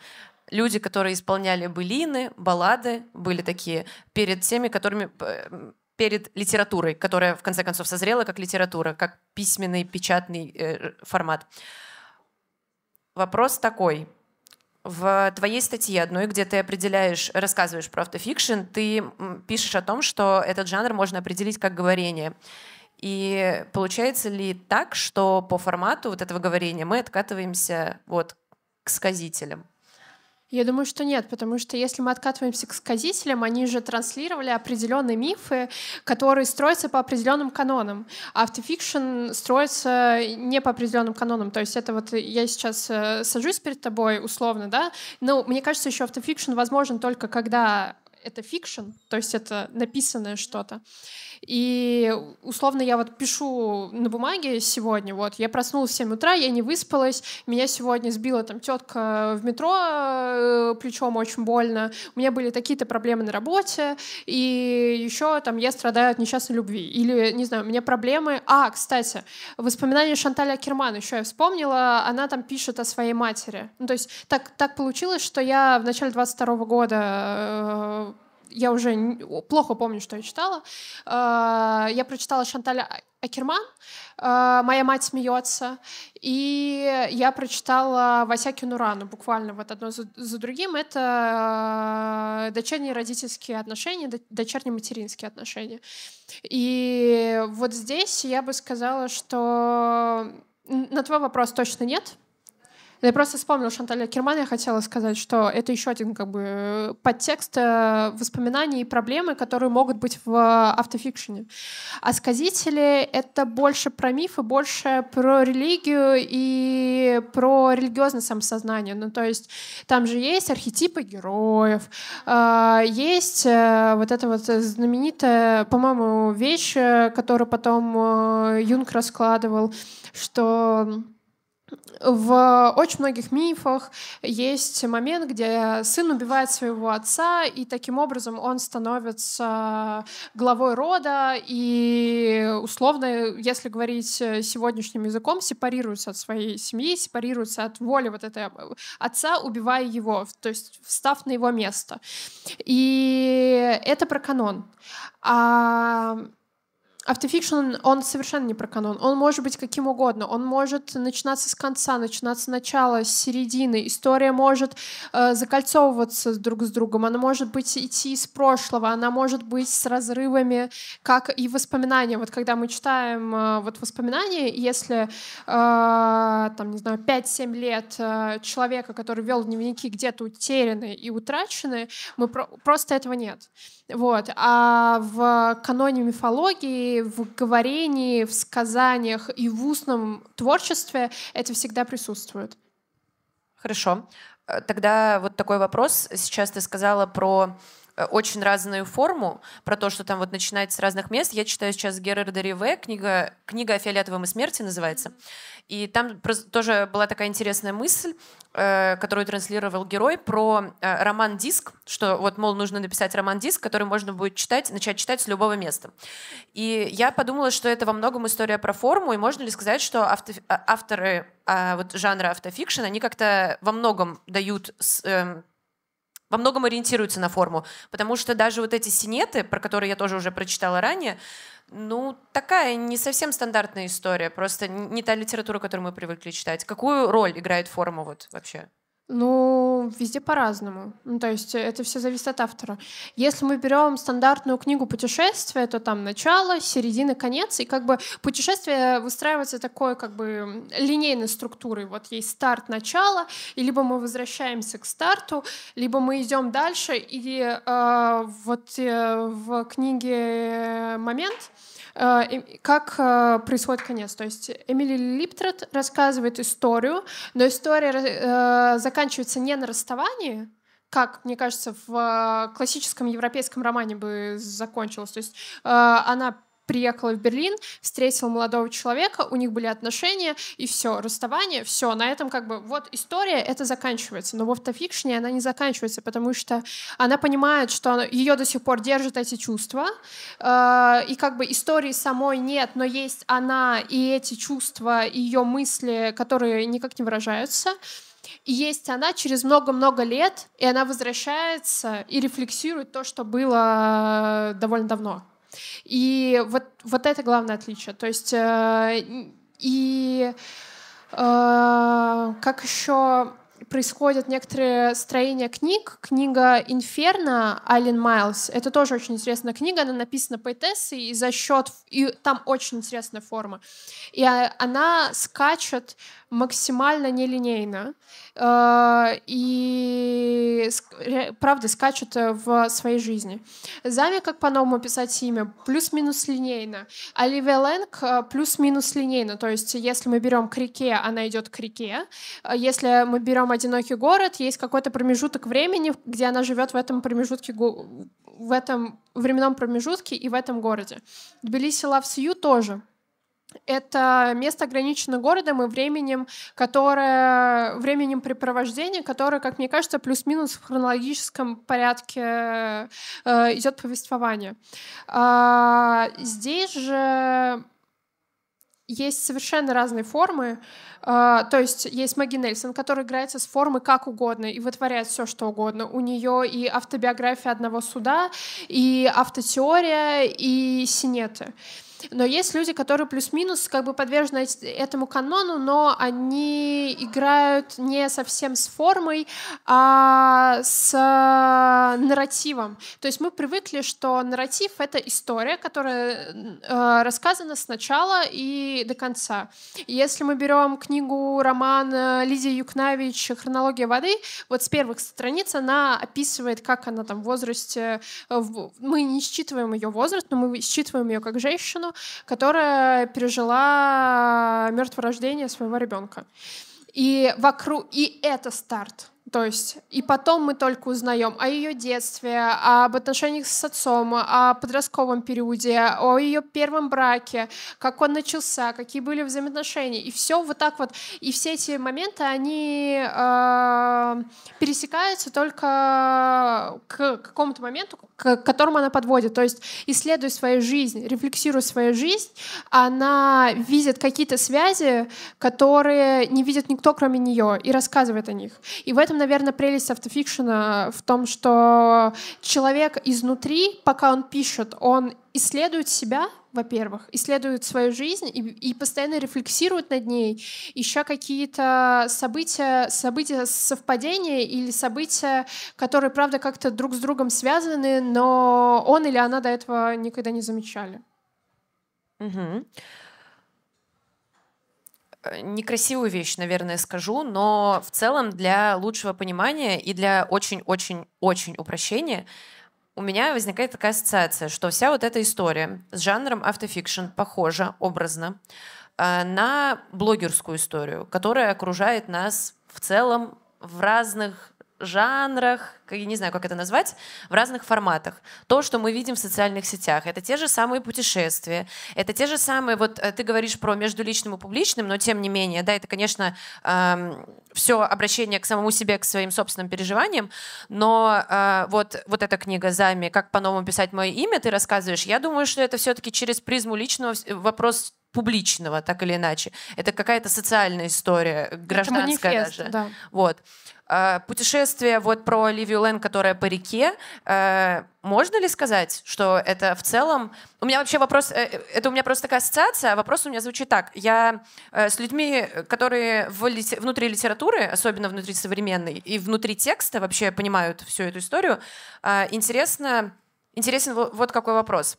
люди, которые исполняли былины, баллады, были такие перед теми, которыми перед литературой, которая в конце концов созрела как литература, как письменный печатный э, формат. Вопрос такой: в твоей статье одной, где ты определяешь, рассказываешь про автофикшн, ты пишешь о том, что этот жанр можно определить как говорение. И получается ли так, что по формату вот этого говорения мы откатываемся вот к сказителям? Я думаю, что нет, потому что если мы откатываемся к сказителям, они же транслировали определенные мифы, которые строятся по определенным канонам. автофикшн строится не по определенным канонам. То есть это вот я сейчас э, сажусь перед тобой условно, да? Но мне кажется, еще автофикшн возможен только когда это фикшн, то есть это написанное что-то. И, условно, я вот пишу на бумаге сегодня, вот, я проснулась в 7 утра, я не выспалась, меня сегодня сбила там тетка в метро э, плечом очень больно, у меня были такие-то проблемы на работе, и еще там я страдаю от несчастной любви. Или, не знаю, у меня проблемы... А, кстати, воспоминания Шанталя Керман еще я вспомнила, она там пишет о своей матери. Ну, то есть так, так получилось, что я в начале 22 года э, я уже плохо помню, что я читала. Э, я прочитала Шанталя а-, Акерман э, «Моя мать смеется», и я прочитала Васякину Нурану буквально вот одно за другим. Это э, дочерние родительские отношения, дочерние материнские отношения. И вот здесь я бы сказала, что на твой вопрос точно нет, я просто вспомнила Шанталя Керман, я хотела сказать, что это еще один как бы подтекст э, воспоминаний и проблемы, которые могут быть в автофикшене. А сказители — это больше про мифы, больше про религию и про религиозное самосознание. Ну, то есть там же есть архетипы героев, э, есть э, вот эта вот знаменитая, по-моему, вещь, которую потом Юнг раскладывал, что в очень многих мифах есть момент, где сын убивает своего отца, и таким образом он становится главой рода и, условно, если говорить сегодняшним языком, сепарируется от своей семьи, сепарируется от воли вот этого отца, убивая его, то есть встав на его место. И это про канон. А Автофикшн, он совершенно не про канон. Он может быть каким угодно. Он может начинаться с конца, начинаться с начала, с середины. История может э, закольцовываться друг с другом. Она может быть идти из прошлого. Она может быть с разрывами, как и воспоминания. Вот когда мы читаем э, вот воспоминания, если, э, там, не знаю, 5-7 лет э, человека, который вел дневники где-то утеряны и утрачены, мы про- просто этого нет. Вот. А в каноне мифологии, в говорении, в сказаниях и в устном творчестве это всегда присутствует. Хорошо. Э, тогда вот такой вопрос. Сейчас ты сказала про Э, очень разную форму, про то, что там вот начинается с разных мест. Я читаю сейчас Герарда Риве, книга, книга о фиолетовом и смерти называется. И там тоже была такая интересная мысль, э, которую транслировал герой, про э, роман-диск, что вот, мол, нужно написать роман-диск, который можно будет читать, начать читать с любого места. И я подумала, что это во многом история про форму, и можно ли сказать, что авто, авторы а, вот, жанра автофикшн, они как-то во многом дают... С, эм, во многом ориентируется на форму, потому что даже вот эти синеты, про которые я тоже уже прочитала ранее, ну, такая не совсем стандартная история, просто не та литература, которую мы привыкли читать. Какую роль играет форма вот вообще? Ну, везде по-разному. Ну, то есть э, это все зависит от автора. Если мы берем стандартную книгу путешествия, то там начало, середина, конец, и как бы путешествие выстраивается такой как бы линейной структурой. Вот есть старт, начало, и либо мы возвращаемся к старту, либо мы идем дальше, и э, вот э, в книге «Момент» Э, как э, происходит конец? То есть Эмили Липтрат рассказывает историю, но история э, заканчивается не на расставании, как, мне кажется, в классическом европейском романе бы закончилось. То есть она приехала в Берлин, встретила молодого человека, у них были отношения, и все, расставание, все, на этом как бы вот история, это заканчивается. Но в автофикшне она не заканчивается, потому что она понимает, что она, ее до сих пор держат эти чувства, э, и как бы истории самой нет, но есть она и эти чувства, и ее мысли, которые никак не выражаются. И есть она через много-много лет, и она возвращается и рефлексирует то, что было э, довольно давно. И вот, вот это главное отличие. То есть э, и э, как еще происходят некоторые строения книг. Книга «Инферно» Айлен Майлз. Это тоже очень интересная книга. Она написана поэтессой, и за счет... И там очень интересная форма. И а, она скачет максимально нелинейно. Э, и, правда, скачут э, в своей жизни. Зами, как по-новому писать имя, плюс-минус линейно. Оливия а Лэнг э, плюс-минус линейно. То есть, если мы берем к реке, она идет к реке. Если мы берем одинокий город, есть какой-то промежуток времени, где она живет в этом промежутке в этом временном промежутке и в этом городе. Тбилиси Loves тоже это место ограничено городом и временем, которое, временем препровождения, которое, как мне кажется, плюс-минус в хронологическом порядке э, идет повествование. А, здесь же есть совершенно разные формы. А, то есть есть Маги Нельсон, которая играется с формы как угодно и вытворяет все, что угодно. У нее и автобиография одного суда, и автотеория, и синеты. Но есть люди, которые плюс-минус как бы подвержены этому канону, но они играют не совсем с формой, а с нарративом. То есть мы привыкли, что нарратив — это история, которая э, рассказана с начала и до конца. Если мы берем книгу, роман э, Лидии Юкнавич «Хронология воды», вот с первых страниц она описывает, как она там в возрасте... Э, мы не считываем ее возраст, но мы считываем ее как женщину, женщину, которая пережила мертворождение своего ребенка. И вокруг и это старт. То есть, и потом мы только узнаем о ее детстве, об отношениях с отцом, о подростковом периоде, о ее первом браке, как он начался, какие были взаимоотношения. И все вот так вот. И все эти моменты, они э, пересекаются только к какому-то моменту, к которому она подводит. То есть, исследуя свою жизнь, рефлексируя свою жизнь, она видит какие-то связи, которые не видит никто, кроме нее, и рассказывает о них. И в этом наверное, прелесть автофикшена в том, что человек изнутри, пока он пишет, он исследует себя, во-первых, исследует свою жизнь и, и постоянно рефлексирует над ней, ища какие-то события, события совпадения или события, которые, правда, как-то друг с другом связаны, но он или она до этого никогда не замечали. Угу. Э, некрасивую вещь, наверное, скажу, но в целом для лучшего понимания и для очень-очень-очень упрощения у меня возникает такая ассоциация, что вся вот эта история с жанром автофикшн похожа образно э, на блогерскую историю, которая окружает нас в целом в разных жанрах, я не знаю, как это назвать, в разных форматах. То, что мы видим в социальных сетях, это те же самые путешествия, это те же самые, вот э, ты говоришь про между личным и публичным, но тем не менее, да, это, конечно, эм, все обращение к самому себе, к своим собственным переживаниям, но э, вот, вот эта книга Зами «Как по-новому писать мое имя» ты рассказываешь, я думаю, что это все-таки через призму личного вопрос публичного, так или иначе. Это какая-то социальная история, э, гражданская даже. Да. Вот. А, путешествие вот про Оливию Лэн, которая по реке, э, можно ли сказать, что это в целом... У меня вообще вопрос... Э, это у меня просто такая ассоциация, а вопрос у меня звучит так. Я с людьми, которые в лите... внутри литературы, особенно внутри современной, и внутри текста вообще понимают всю эту историю, а, интересно... интересен вот какой вопрос.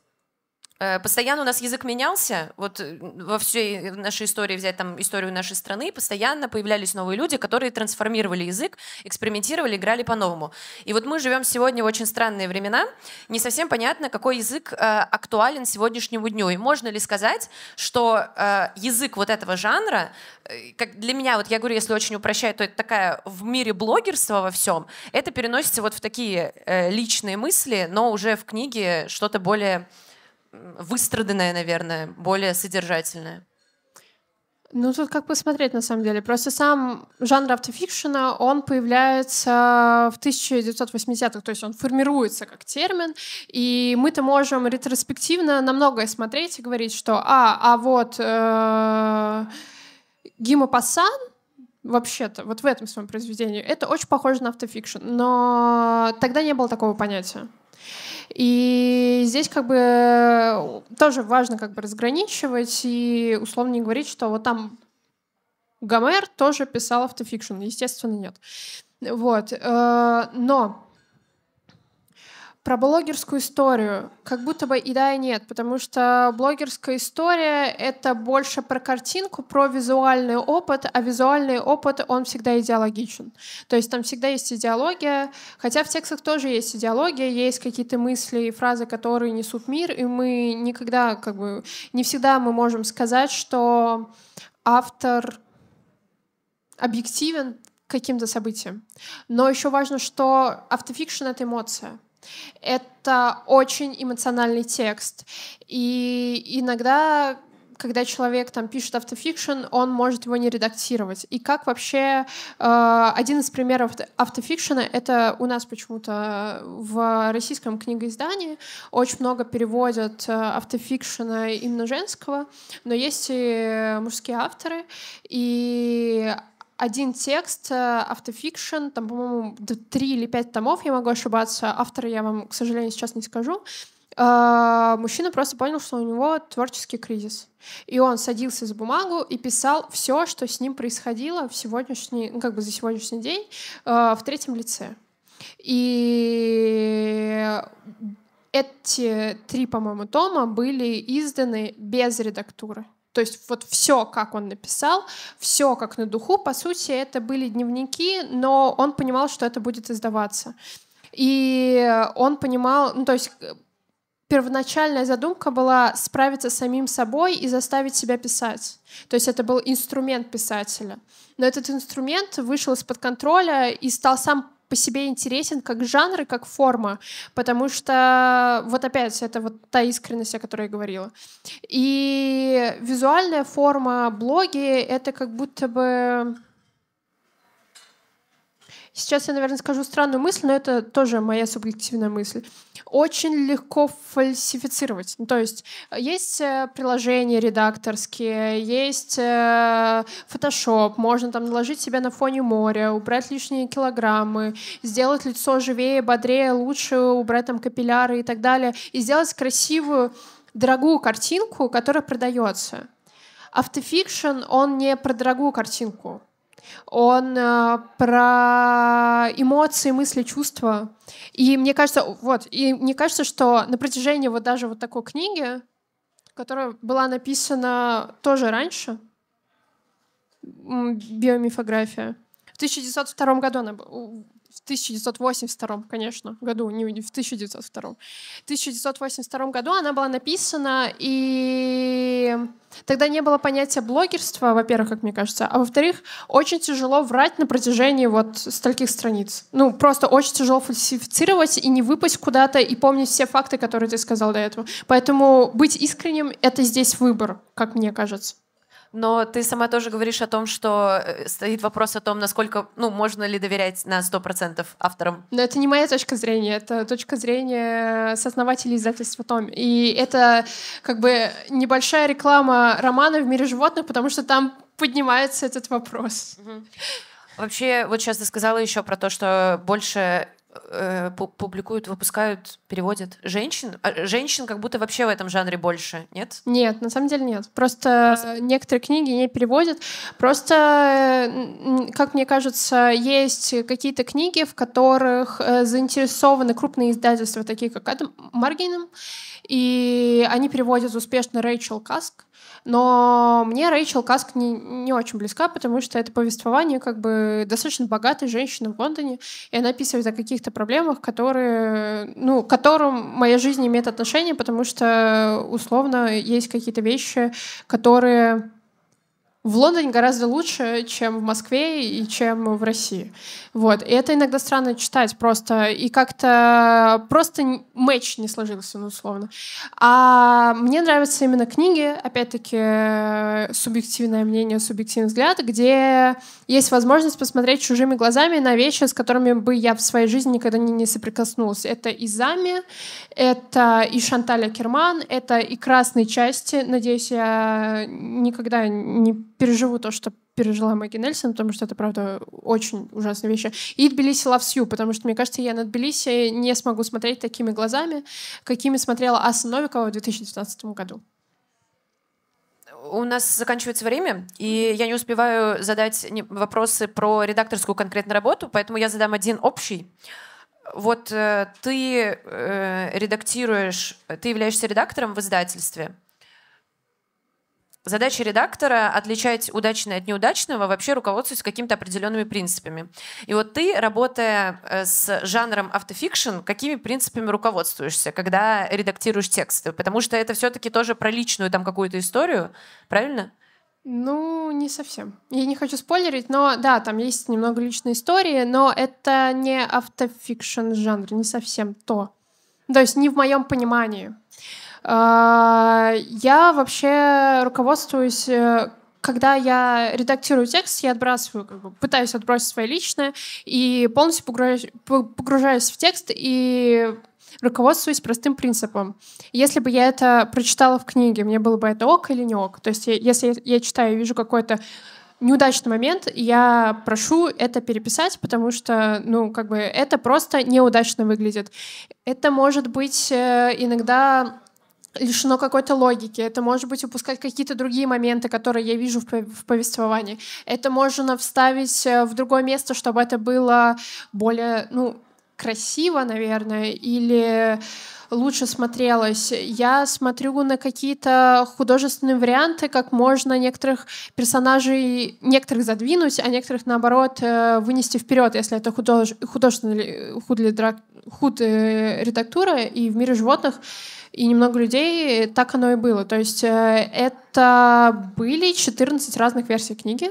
Э, постоянно у нас язык менялся. Вот э, во всей нашей истории взять там историю нашей страны, постоянно появлялись новые люди, которые трансформировали язык, экспериментировали, играли по-новому. И вот мы живем сегодня в очень странные времена. Не совсем понятно, какой язык э, актуален сегодняшнему дню. И можно ли сказать, что э, язык вот этого жанра, э, как для меня, вот я говорю, если очень упрощать, то это такая в мире блогерства во всем, это переносится вот в такие э, личные мысли, но уже в книге что-то более выстраданное, наверное, более содержательное. Ну, тут как посмотреть, на самом деле. Просто сам жанр автофикшена, он появляется в 1980-х, то есть он формируется как термин, и мы-то можем ретроспективно на многое смотреть и говорить, что «а, а вот э, Гима Пассан, вообще-то, вот в этом своем произведении, это очень похоже на автофикшн, но тогда не было такого понятия. И здесь как бы э, тоже важно как бы разграничивать и условно не говорить, что вот там Гомер тоже писал автофикшн. Естественно, нет. Вот. Э, но про блогерскую историю. Как будто бы и да, и нет, потому что блогерская история — это больше про картинку, про визуальный опыт, а визуальный опыт, он всегда идеологичен. То есть там всегда есть идеология, хотя в текстах тоже есть идеология, есть какие-то мысли и фразы, которые несут мир, и мы никогда, как бы, не всегда мы можем сказать, что автор объективен каким-то событием. Но еще важно, что автофикшн — это эмоция. Это очень эмоциональный текст. И иногда когда человек там пишет автофикшн, он может его не редактировать. И как вообще э, один из примеров автофикшена это у нас почему-то в российском книгоиздании очень много переводят э, автофикшена именно женского, но есть и мужские авторы, и один текст, э, автофикшн, там, по-моему, три или пять томов, я могу ошибаться, автора я вам, к сожалению, сейчас не скажу, э, мужчина просто понял, что у него творческий кризис. И он садился за бумагу и писал все, что с ним происходило в сегодняшний, ну, как бы за сегодняшний день э, в третьем лице. И эти три, по-моему, тома были изданы без редактуры. То есть вот все, как он написал, все как на духу, по сути, это были дневники, но он понимал, что это будет издаваться. И он понимал, ну то есть э, первоначальная задумка была справиться с самим собой и заставить себя писать. То есть это был инструмент писателя. Но этот инструмент вышел из-под контроля и стал сам по себе интересен как жанр и как форма, потому что вот опять это вот та искренность, о которой я говорила. И визуальная форма блоги — это как будто бы Сейчас я, наверное, скажу странную мысль, но это тоже моя субъективная мысль. Очень легко фальсифицировать. Ну, то есть э, есть э, приложения редакторские, есть э, Photoshop, можно там наложить себя на фоне моря, убрать лишние килограммы, сделать лицо живее, бодрее, лучше, убрать там капилляры и так далее, и сделать красивую, дорогую картинку, которая продается. Автофикшн, он не про дорогую картинку он э, про эмоции, мысли, чувства. И мне кажется, вот, и мне кажется, что на протяжении вот даже вот такой книги, которая была написана тоже раньше, биомифография, в 1902 году она 1982, конечно, году, не в 1902. В 1982 году она была написана, и тогда не было понятия блогерства, во-первых, как мне кажется, а во-вторых, очень тяжело врать на протяжении вот стольких страниц. Ну, просто очень тяжело фальсифицировать и не выпасть куда-то и помнить все факты, которые ты сказал до этого. Поэтому быть искренним — это здесь выбор, как мне кажется но ты сама тоже говоришь о том, что э, стоит вопрос о том, насколько, ну, можно ли доверять на 100% авторам. Но это не моя точка зрения, это точка зрения сооснователей издательства Том. И это как бы небольшая реклама романа в мире животных, потому что там поднимается этот вопрос. Вообще, вот сейчас ты сказала еще про то, что больше Э, публикуют, выпускают, переводят женщин. А, женщин как будто вообще в этом жанре больше, нет? Нет, на самом деле нет. Просто, просто... некоторые книги не переводят. Просто, как мне кажется, есть какие-то книги, в которых э, заинтересованы крупные издательства, такие как Адам Маргинем, и они переводят успешно Рэйчел Каск, но мне Рэйчел Каск не, не очень близка, потому что это повествование как бы достаточно богатой женщины в Лондоне, и она описывает о каких-то проблемах, которые, ну, к которым моя жизнь имеет отношение, потому что, условно, есть какие-то вещи, которые в Лондоне гораздо лучше, чем в Москве и чем в России. Вот. И это иногда странно читать просто. И как-то просто меч не сложился, ну, условно. А мне нравятся именно книги, опять-таки, э, субъективное мнение, субъективный взгляд, где есть возможность посмотреть чужими глазами на вещи, с которыми бы я в своей жизни никогда не, не соприкоснулась. Это и Зами, это и Шанталя Керман, это и Красные части. Надеюсь, я никогда не переживу то, что пережила Мэгги Нельсон, потому что это, правда, очень ужасные вещи. И Тбилиси Loves You, потому что, мне кажется, я на Тбилиси не смогу смотреть такими глазами, какими смотрела Аса Новикова в 2019 году. У нас заканчивается время, и я не успеваю задать вопросы про редакторскую конкретную работу, поэтому я задам один общий. Вот э, ты э, редактируешь, ты являешься редактором в издательстве. Задача редактора — отличать удачное от неудачного, вообще руководствуясь какими-то определенными принципами. И вот ты, работая э, с жанром автофикшн, какими принципами руководствуешься, когда редактируешь тексты? Потому что это все-таки тоже про личную там какую-то историю, правильно? Ну, не совсем. Я не хочу спойлерить, но да, там есть немного личной истории, но это не автофикшн жанр, не совсем то. То есть не в моем понимании. А, я вообще руководствуюсь э, когда я редактирую текст, я отбрасываю, как бы, пытаюсь отбросить свои личные и полностью погружаюсь, погружаюсь в текст и руководствуюсь простым принципом. Если бы я это прочитала в книге, мне было бы это ок или не ок. То есть если я читаю и вижу какой-то неудачный момент, я прошу это переписать, потому что, ну, как бы это просто неудачно выглядит. Это может быть э, иногда лишено какой-то логики, это может быть упускать какие-то другие моменты, которые я вижу в повествовании. Это можно вставить э, в другое место, чтобы это было более, ну, красиво, наверное, или лучше смотрелось. Я смотрю на какие-то художественные варианты, как можно некоторых персонажей, некоторых задвинуть, а некоторых, наоборот, э, вынести вперед, если это худож... художественная э, худ, редактура и в мире животных и немного людей, так оно и было. То есть э, это были 14 разных версий книги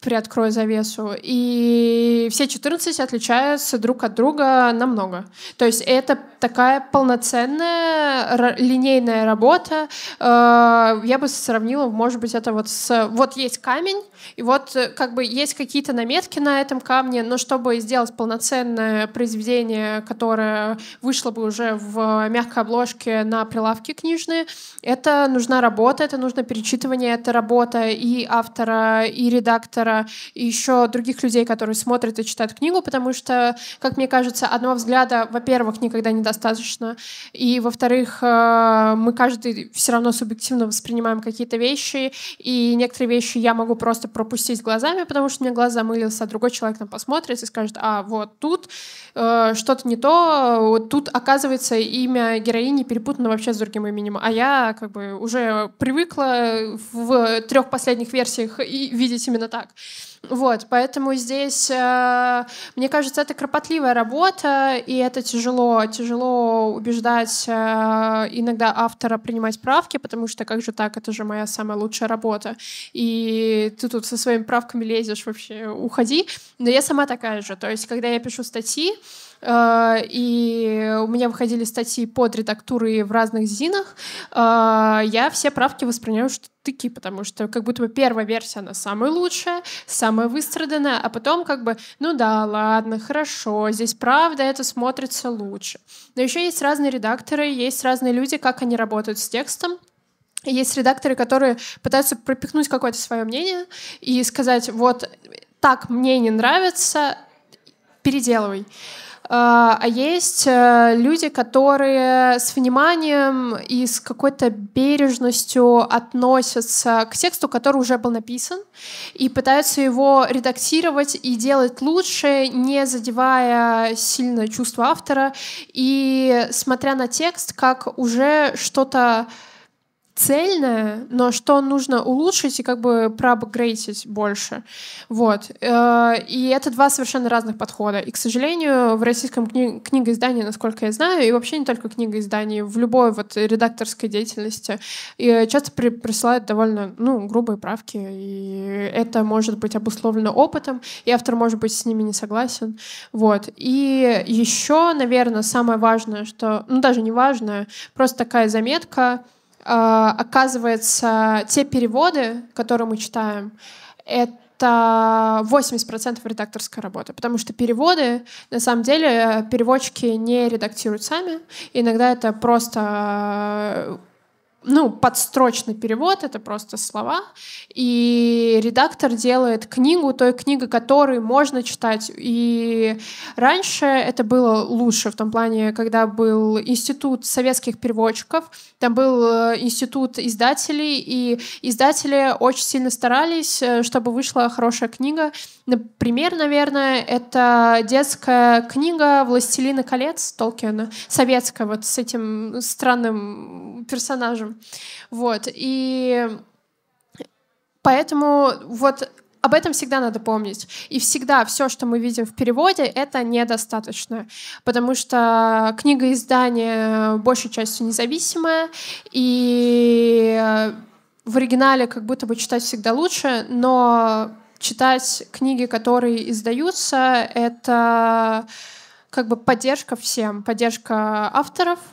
приоткрою завесу. И все 14 отличаются друг от друга намного. То есть это такая полноценная линейная работа. Э, я бы сравнила, может быть, это вот с... Вот есть камень, и вот э, как бы есть какие-то наметки на этом камне, но чтобы сделать полноценное произведение, которое вышло бы уже в мягкой обложке на прилавке книжные, это нужна работа, это нужно перечитывание, это работа и автора, и редактора, редактора и еще других людей, которые смотрят и читают книгу, потому что, как мне кажется, одного взгляда, во-первых, никогда недостаточно, и, во-вторых, э, мы каждый все равно субъективно воспринимаем какие-то вещи, и некоторые вещи я могу просто пропустить глазами, потому что мне глаз замылился, а другой человек там посмотрит и скажет, а вот тут э, что-то не то, вот тут, оказывается, имя героини перепутано вообще с другим именем, а я как бы уже привыкла в трех последних версиях и видеть именно именно так. Вот, поэтому здесь, э, мне кажется, это кропотливая работа, и это тяжело. Тяжело убеждать э, иногда автора принимать правки, потому что как же так, это же моя самая лучшая работа. И ты тут со своими правками лезешь вообще, уходи. Но я сама такая же. То есть, когда я пишу статьи, Э, и у меня выходили статьи под редактурой в разных зинах, э, я все правки воспринимаю, что тыки, потому что как будто бы первая версия, она самая лучшая, самая выстраданная, а потом как бы, ну да, ладно, хорошо, здесь правда, это смотрится лучше. Но еще есть разные редакторы, есть разные люди, как они работают с текстом, есть редакторы, которые пытаются пропихнуть какое-то свое мнение и сказать, вот так мне не нравится, переделывай. А, а есть э, люди, которые с вниманием и с какой-то бережностью относятся к тексту, который уже был написан, и пытаются его редактировать и делать лучше, не задевая сильное чувство автора, и смотря на текст, как уже что-то цельное, но что нужно улучшить и как бы проапгрейтить больше. Вот. Э, и это два совершенно разных подхода. И, к сожалению, в российском кни- книгоиздании, насколько я знаю, и вообще не только книгоиздании, в любой вот редакторской деятельности э, часто при- присылают довольно ну, грубые правки. И это может быть обусловлено опытом, и автор может быть с ними не согласен. Вот. И еще, наверное, самое важное, что... Ну, даже не важное, просто такая заметка — а, оказывается, те переводы, которые мы читаем, это 80% редакторской работы, потому что переводы, на самом деле, переводчики не редактируют сами. Иногда это просто а, ну, подстрочный перевод, это просто слова, и редактор делает книгу той книги, которую можно читать. И раньше это было лучше в том плане, когда был институт советских переводчиков, там был э, институт издателей, и издатели очень сильно старались, э, чтобы вышла хорошая книга. Например, наверное, это детская книга «Властелина колец» Толкина, советская, вот с этим странным персонажем. Вот, и поэтому вот об этом всегда надо помнить. И всегда все, что мы видим в переводе, это недостаточно. Потому что книга издания большей частью независимая, и в оригинале как будто бы читать всегда лучше, но читать книги, которые издаются, это как бы поддержка всем, поддержка авторов —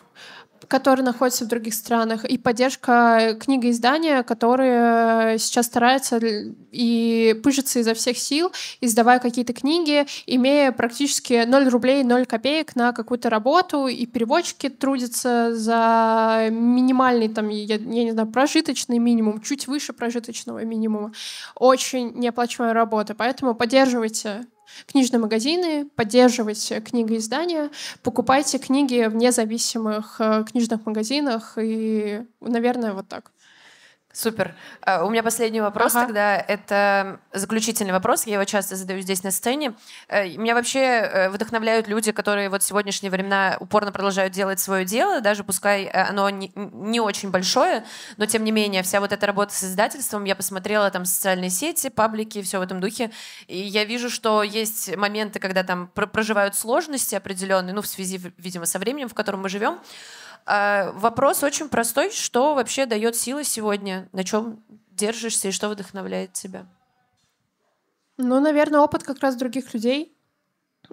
которые находятся в других странах, и поддержка э, книгоиздания, которые э, сейчас стараются и пыжатся изо всех сил, издавая какие-то книги, имея практически 0 рублей, 0 копеек на какую-то работу, и переводчики трудятся за минимальный, там, я, я не знаю, прожиточный минимум, чуть выше прожиточного минимума. Очень неоплачиваемая работа, поэтому поддерживайте книжные магазины, поддерживать книгоиздания, покупайте книги в независимых э, книжных магазинах и, наверное, вот так. Супер. А, у меня последний вопрос ага. тогда. Это заключительный вопрос. Я его часто задаю здесь на сцене. Э, меня вообще э, вдохновляют люди, которые вот в сегодняшние времена упорно продолжают делать свое дело, даже пускай э, оно не, не очень большое, но тем не менее вся вот эта работа с издательством, я посмотрела там социальные сети, паблики, все в этом духе, и я вижу, что есть моменты, когда там проживают сложности определенные, ну в связи, видимо, со временем, в котором мы живем. А, вопрос очень простой. Что вообще дает силы сегодня? На чем держишься и что вдохновляет тебя? Ну, наверное, опыт как раз других людей.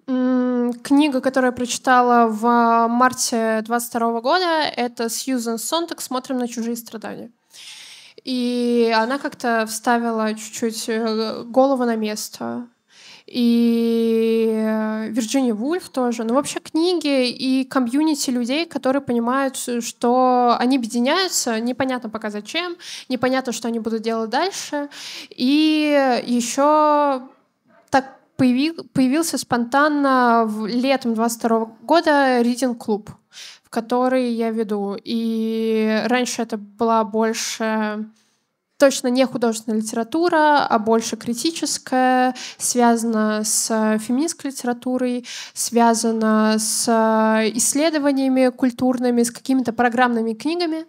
Книга, которую я прочитала в марте 22 года, это Сьюзен Сонтак «Смотрим на чужие страдания». И она как-то вставила чуть-чуть э, голову на место и э, Вирджиния Вульф тоже. Ну, вообще книги и комьюнити людей, которые понимают, что они объединяются, непонятно пока зачем, непонятно, что они будут делать дальше. И еще так появился спонтанно в летом 22 года Reading Club, в который я веду. И раньше это была больше точно не художественная литература, а больше критическая, связана с феминистской литературой, связана с исследованиями культурными, с какими-то программными книгами.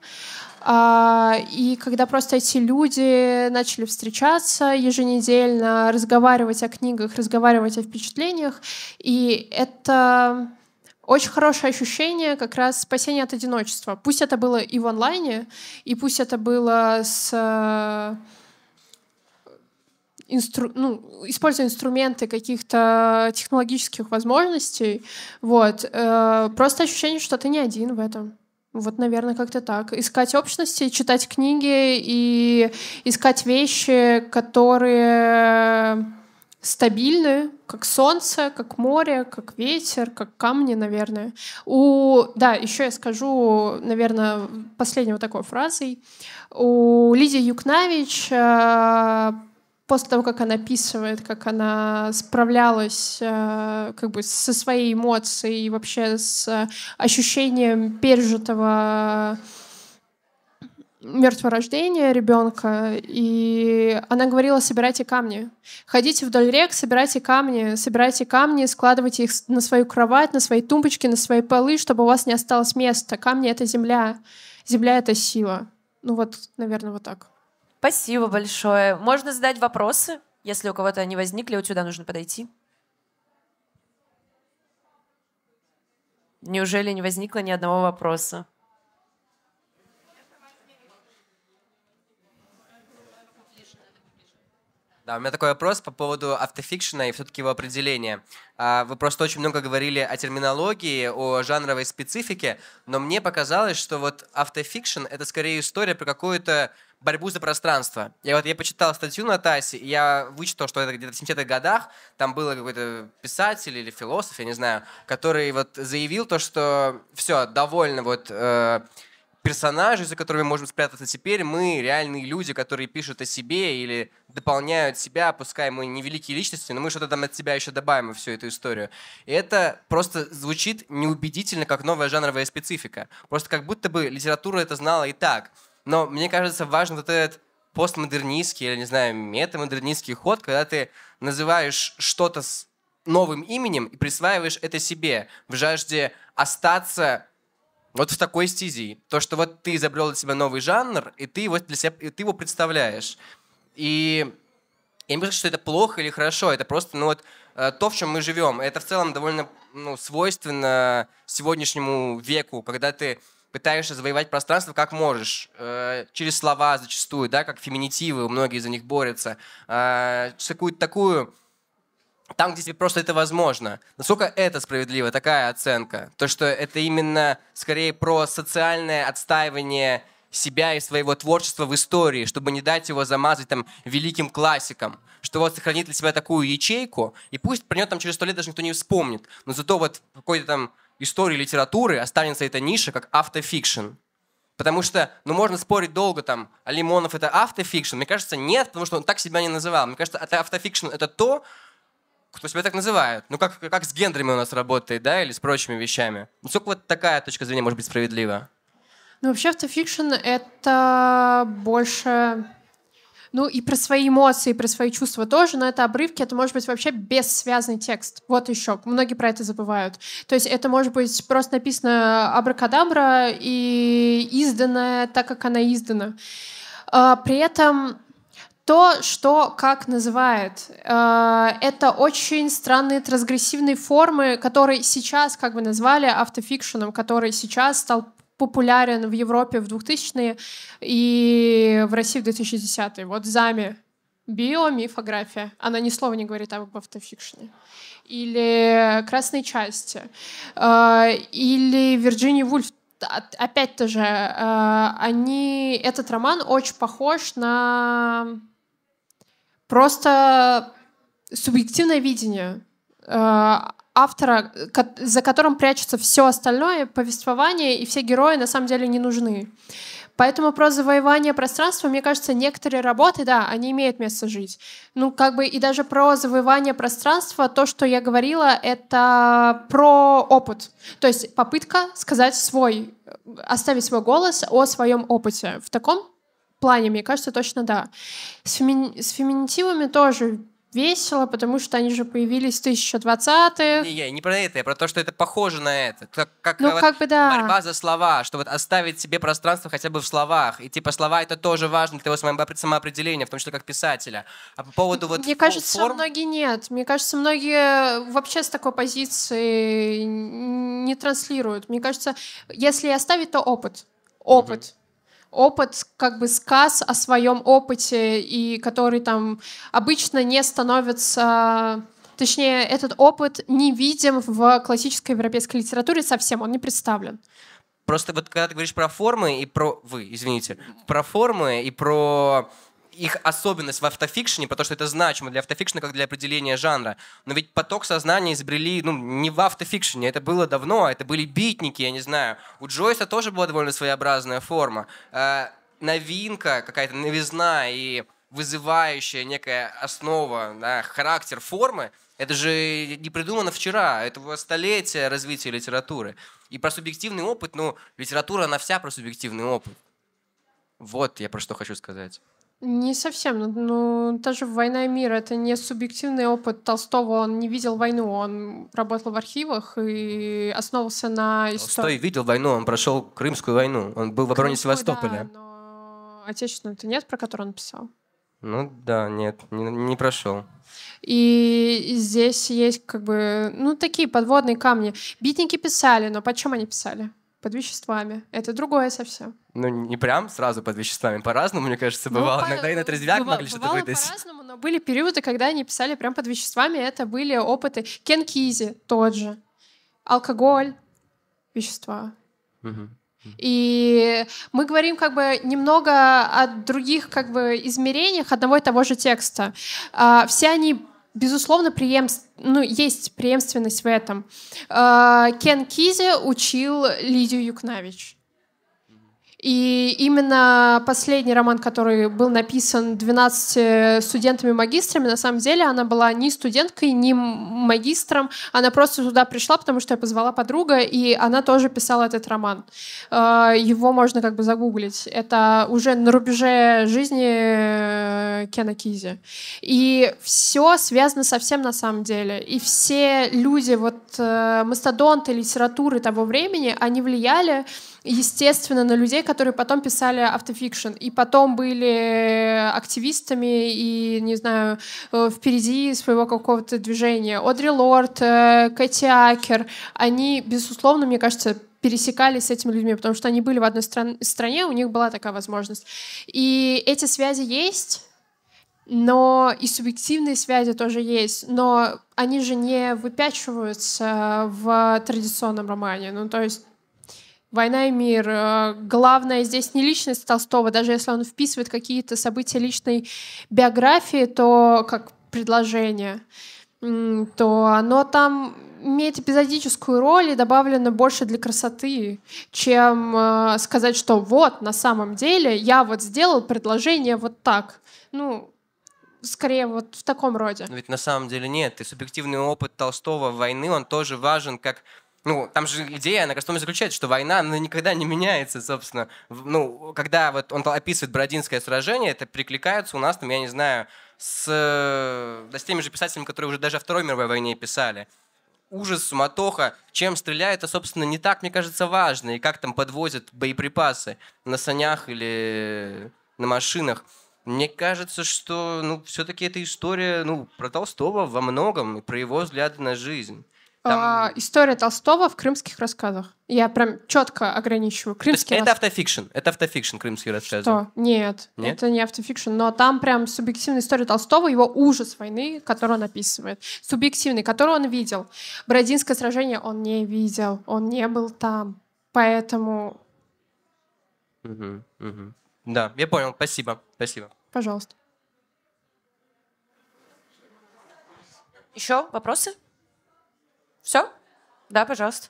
А, и когда просто эти люди начали встречаться еженедельно, разговаривать о книгах, разговаривать о впечатлениях, и это очень хорошее ощущение как раз спасения от одиночества. Пусть это было и в онлайне, и пусть это было с э, инстру, ну, используя инструменты каких-то технологических возможностей, вот, э, просто ощущение, что ты не один в этом. Вот, наверное, как-то так. Искать общности, читать книги и искать вещи, которые стабильны, как солнце, как море, как ветер, как камни, наверное. У, да, еще я скажу, наверное, последнего вот такой фразой. У Лидии Юкнавич э, после того, как она описывает, как она справлялась э, как бы со своей эмоцией и вообще с э, ощущением пережитого мертворождения ребенка, и она говорила, собирайте камни. Ходите вдоль рек, собирайте камни, собирайте камни, складывайте их на свою кровать, на свои тумбочки, на свои полы, чтобы у вас не осталось места. Камни — это земля. Земля — это сила. Ну вот, наверное, вот так. Спасибо большое. Можно задать вопросы, если у кого-то они возникли, вот сюда нужно подойти. Неужели не возникло ни одного вопроса? Да, у меня такой вопрос по поводу автофикшена и все-таки его определения. А, вы просто очень много говорили о терминологии, о жанровой специфике, но мне показалось, что вот автофикшн — это скорее история про какую-то борьбу за пространство. Я вот я почитал статью на ТАССе, и я вычитал, что это где-то в 70-х годах, там был какой-то писатель или философ, я не знаю, который вот заявил то, что все, довольно вот... Э, персонажей, за которыми можем спрятаться теперь, мы реальные люди, которые пишут о себе или дополняют себя, пускай мы не великие личности, но мы что-то там от себя еще добавим во всю эту историю. И это просто звучит неубедительно, как новая жанровая специфика. Просто как будто бы литература это знала и так. Но мне кажется, важен вот этот постмодернистский или, не знаю, метамодернистский ход, когда ты называешь что-то с новым именем и присваиваешь это себе в жажде остаться вот в такой стези. То, что вот ты изобрел для себя новый жанр, и ты его, для себя, и ты его представляешь. И я не говорю, что это плохо или хорошо, это просто ну, вот, э, то, в чем мы живем. Это в целом довольно ну, свойственно сегодняшнему веку, когда ты пытаешься завоевать пространство как можешь, э, через слова зачастую, да, как феминитивы, многие за них борются, какую-то э, такую там, где просто это возможно. Насколько это справедливо, такая оценка? То, что это именно скорее про социальное отстаивание себя и своего творчества в истории, чтобы не дать его замазать там великим классиком, что вот сохранит для себя такую ячейку, и пусть про нее там через сто лет даже никто не вспомнит, но зато вот в какой-то там истории литературы останется эта ниша как автофикшн. Потому что, ну, можно спорить долго там, а Лимонов это автофикшн? Мне кажется, нет, потому что он так себя не называл. Мне кажется, это автофикшн — это то, кто себя так называет. Ну как, как с гендерами у нас работает, да, или с прочими вещами. Насколько ну, вот такая точка зрения может быть справедлива? Ну вообще автофикшн — это больше ну и про свои эмоции, про свои чувства тоже, но это обрывки, это может быть вообще бессвязный текст. Вот еще, многие про это забывают. То есть это может быть просто написано абракадабра и издано так, как она издана. А, при этом то, что как называют. Э, это очень странные трансгрессивные формы, которые сейчас, как бы назвали, автофикшеном, который сейчас стал популярен в Европе в 2000-е и в России в 2010-е. Вот Зами. Биомифография. Она ни слова не говорит об автофикшене. Или «Красные части». Э, или Вирджиния Вульф опять-то же, э, они, этот роман очень похож на просто субъективное видение э, автора, за которым прячется все остальное повествование, и все герои на самом деле не нужны. Поэтому про завоевание пространства, мне кажется, некоторые работы, да, они имеют место жить. Ну, как бы и даже про завоевание пространства, то, что я говорила, это про опыт. То есть попытка сказать свой, э, оставить свой голос о своем опыте. В таком плане, мне кажется, точно да. С, феми... с феминитивами тоже весело, потому что они же появились в 1020-х. Не, я не про это, я про то, что это похоже на это. Как, как, ну, вот как бы да. Борьба за слова, что вот оставить себе пространство хотя бы в словах. И типа слова это тоже важно для твоего самоопределения, в том числе как писателя. А по поводу вот Мне кажется, форм... многие нет. Мне кажется, многие вообще с такой позиции не транслируют. Мне кажется, если оставить, то опыт. Опыт. Mm-hmm опыт, как бы сказ о своем опыте, и который там обычно не становится Точнее, этот опыт не видим в классической европейской литературе совсем, он не представлен. Просто вот когда ты говоришь про формы и про... Вы, извините. Про формы и про их особенность в автофикшене, потому что это значимо для автофикшена, как для определения жанра. Но ведь поток сознания изобрели, ну, не в автофикшене, это было давно, это были битники, я не знаю. У Джойса тоже была довольно своеобразная форма. Э, новинка, какая-то новизна и вызывающая некая основа, на характер формы, это же не придумано вчера, это столетие развития литературы. И про субъективный опыт, ну, литература, она вся про субъективный опыт. Вот я про что хочу сказать. Не совсем. Ну, даже «Война и мир» — это не субъективный опыт Толстого. Он не видел войну, он работал в архивах и основывался на... Толстой видел войну, он прошел Крымскую войну. Он был в обороне Крымскую, Севастополя. Да, но отечественную-то нет, про которую он писал? Ну да, нет, не, не прошел. И здесь есть как бы, ну, такие подводные камни. Битники писали, но почем они писали? под веществами. Это другое совсем. Ну, не прям сразу под веществами. По-разному, мне кажется, ну, бывало. Ну, по... Иногда и на трезвяк могли что-то выдать. по-разному, но были периоды, когда они писали прям под веществами. Это были опыты. Кен Кизи тот же. Алкоголь, вещества. Угу. И мы говорим как бы немного о других как бы измерениях одного и того же текста. А, все они Безусловно, преемств... ну, есть преемственность в этом. А, Кен Кизи учил Лидию Юкнавич. И именно последний роман, который был написан 12 э, студентами-магистрами, на самом деле она была ни студенткой, ни магистром, она просто туда пришла, потому что я позвала подруга, и она тоже писала этот роман. Э, его можно как бы загуглить. Это уже на рубеже жизни э, Кена Кизи. И все связано совсем на самом деле. И все люди, вот мастодонты литературы того времени, они влияли естественно, на людей, которые потом писали автофикшн, и потом были активистами и, не знаю, э, впереди своего какого-то движения. Одри Лорд, э, Кэти Акер, они, безусловно, мне кажется, пересекались с этими людьми, потому что они были в одной стран- стране, у них была такая возможность. И эти связи есть, но и субъективные связи тоже есть, но они же не выпячиваются в традиционном романе. Ну, то есть «Война и мир». Э, главное здесь не личность Толстого, даже если он вписывает какие-то события личной биографии, то как предложение, то оно там имеет эпизодическую роль и добавлено больше для красоты, чем э, сказать, что вот на самом деле я вот сделал предложение вот так. Ну, скорее вот в таком роде. Но ведь на самом деле нет. И субъективный опыт Толстого войны, он тоже важен как ну, там же идея, она как раз заключается, что война, она никогда не меняется, собственно. Ну, когда вот он описывает Бородинское сражение, это прикликается у нас, там, я не знаю, с, да, с теми же писателями, которые уже даже о Второй мировой войне писали. Ужас, суматоха, чем стреляют, это, собственно, не так, мне кажется, важно. И как там подвозят боеприпасы на санях или на машинах. Мне кажется, что ну, все-таки эта история ну, про Толстого во многом и про его взгляды на жизнь. Там... А, история Толстого в крымских рассказах. Я прям четко ограничиваю. Крымские рас... это автофикшн. Это автофикшн крымские рассказы. Что? Нет, Нет, это не автофикшн, но там прям субъективная история Толстого, его ужас войны, который он описывает. Субъективный, который он видел. Бородинское сражение он не видел, он не был там. Поэтому... Угу, угу. Да, я понял, спасибо, спасибо. Пожалуйста. Еще вопросы? Все? Да, пожалуйста.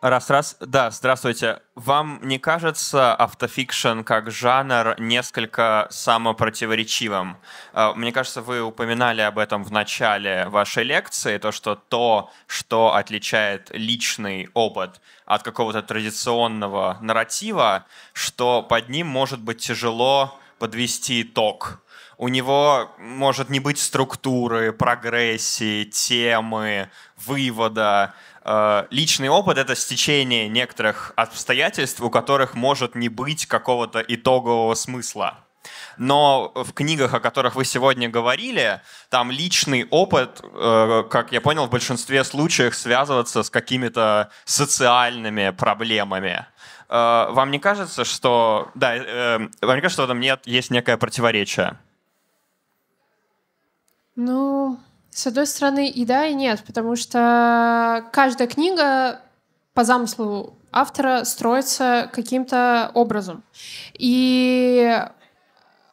Раз, раз. Да, здравствуйте. Вам не кажется автофикшн как жанр несколько самопротиворечивым? Э, мне кажется, вы упоминали об этом в начале вашей лекции, то, что то, что отличает личный опыт от какого-то традиционного нарратива, что под ним может быть тяжело подвести итог. У него может не быть структуры, прогрессии, темы, вывода. Э, личный опыт — это стечение некоторых обстоятельств, у которых может не быть какого-то итогового смысла. Но в книгах, о которых вы сегодня говорили, там личный опыт, э, как я понял, в большинстве случаев связываться с какими-то социальными проблемами. Э, вам не кажется, что... Да, э, эм, вам не кажется, что там нет, есть некое противоречие? Ну, с одной стороны, и да, и нет, потому что каждая книга по замыслу автора строится каким-то образом. И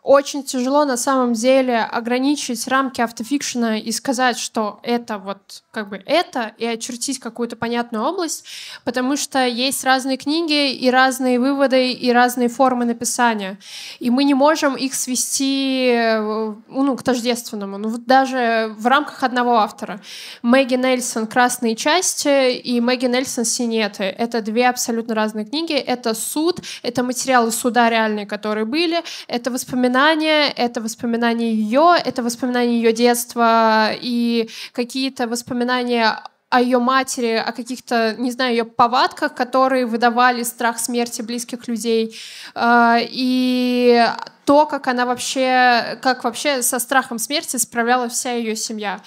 очень тяжело на самом деле ограничить рамки автофикшена и сказать, что это вот как бы это, и очертить какую-то понятную область, потому что есть разные книги и разные выводы и разные формы написания. И мы не можем их свести э, ну, к тождественному. Ну, вот даже в рамках одного автора. Мэгги Нельсон «Красные части» и Мэгги Нельсон «Синеты». Это две абсолютно разные книги. Это суд, это материалы суда реальные, которые были, это воспоминания воспоминания, это воспоминания ее, это воспоминания ее детства и какие-то воспоминания о ее матери, о каких-то, не знаю, ее повадках, которые выдавали страх смерти близких людей. А, и то, как она вообще, как вообще со страхом смерти справляла вся ее семья.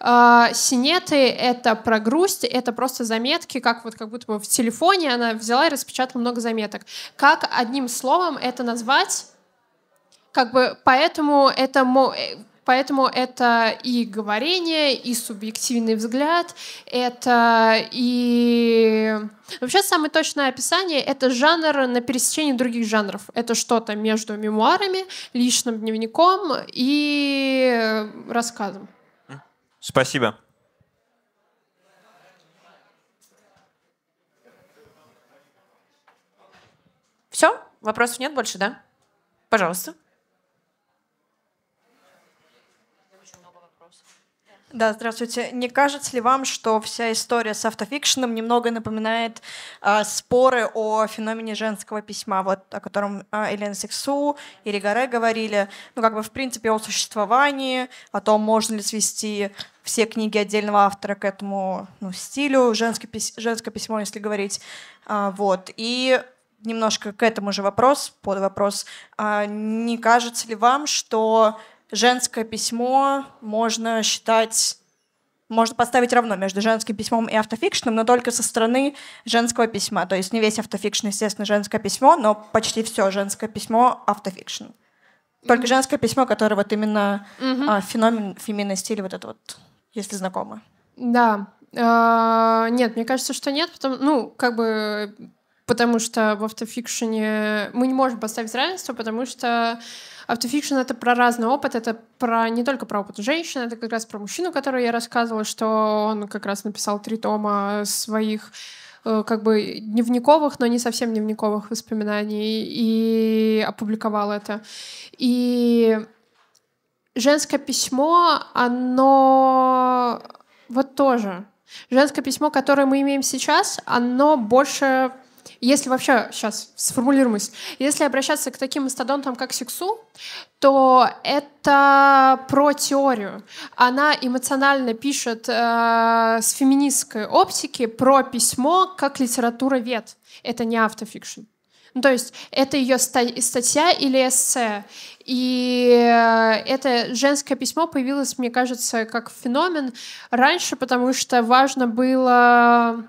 А, синеты — это про грусть, это просто заметки, как вот как будто бы в телефоне она взяла и распечатала много заметок. Как одним словом это назвать, как бы поэтому это э, Поэтому это и говорение, и субъективный взгляд, это и... Вообще самое точное описание — это жанр на пересечении других жанров. Это что-то между мемуарами, личным дневником и рассказом. Спасибо. Все? Вопросов нет больше, да? Пожалуйста. Да, здравствуйте. Не кажется ли вам, что вся история с автофикшеном немного напоминает э, споры о феномене женского письма, вот о котором э, а, Элен Сексу и Ригаре говорили, ну как бы в принципе о существовании, о том, можно ли свести все книги отдельного автора к этому ну, стилю, женское, пись женское письмо, если говорить, э, вот. И немножко к этому же вопрос, под вопрос, э, не кажется ли вам, что женское письмо можно считать можно поставить равно между женским письмом и автофикшном, но только со стороны женского письма. То есть не весь автофикшн, естественно, женское письмо, но почти все женское письмо автофикшн. Только mm-hmm. женское письмо, которое вот именно mm-hmm. а, феномен феминности или вот это вот, если знакомо. Да. А, нет, мне кажется, что нет, потому, ну, как бы потому что в автофикшене мы не можем поставить равенство, потому что автофикшн — это про разный опыт, это про не только про опыт женщины, это как раз про мужчину, которого я рассказывала, что он как раз написал три тома своих э, как бы дневниковых, но не совсем дневниковых воспоминаний и опубликовал это. И женское письмо, оно вот тоже. Женское письмо, которое мы имеем сейчас, оно больше если вообще сейчас сформулируем мысль, если обращаться к таким мастодонтам, как Сиксу, то это про теорию. Она эмоционально пишет э, с феминистской оптики про письмо как литература вет. Это не автофикшн. Ну, то есть это ее статья или эссе. И э, это женское письмо появилось, мне кажется, как феномен раньше, потому что важно было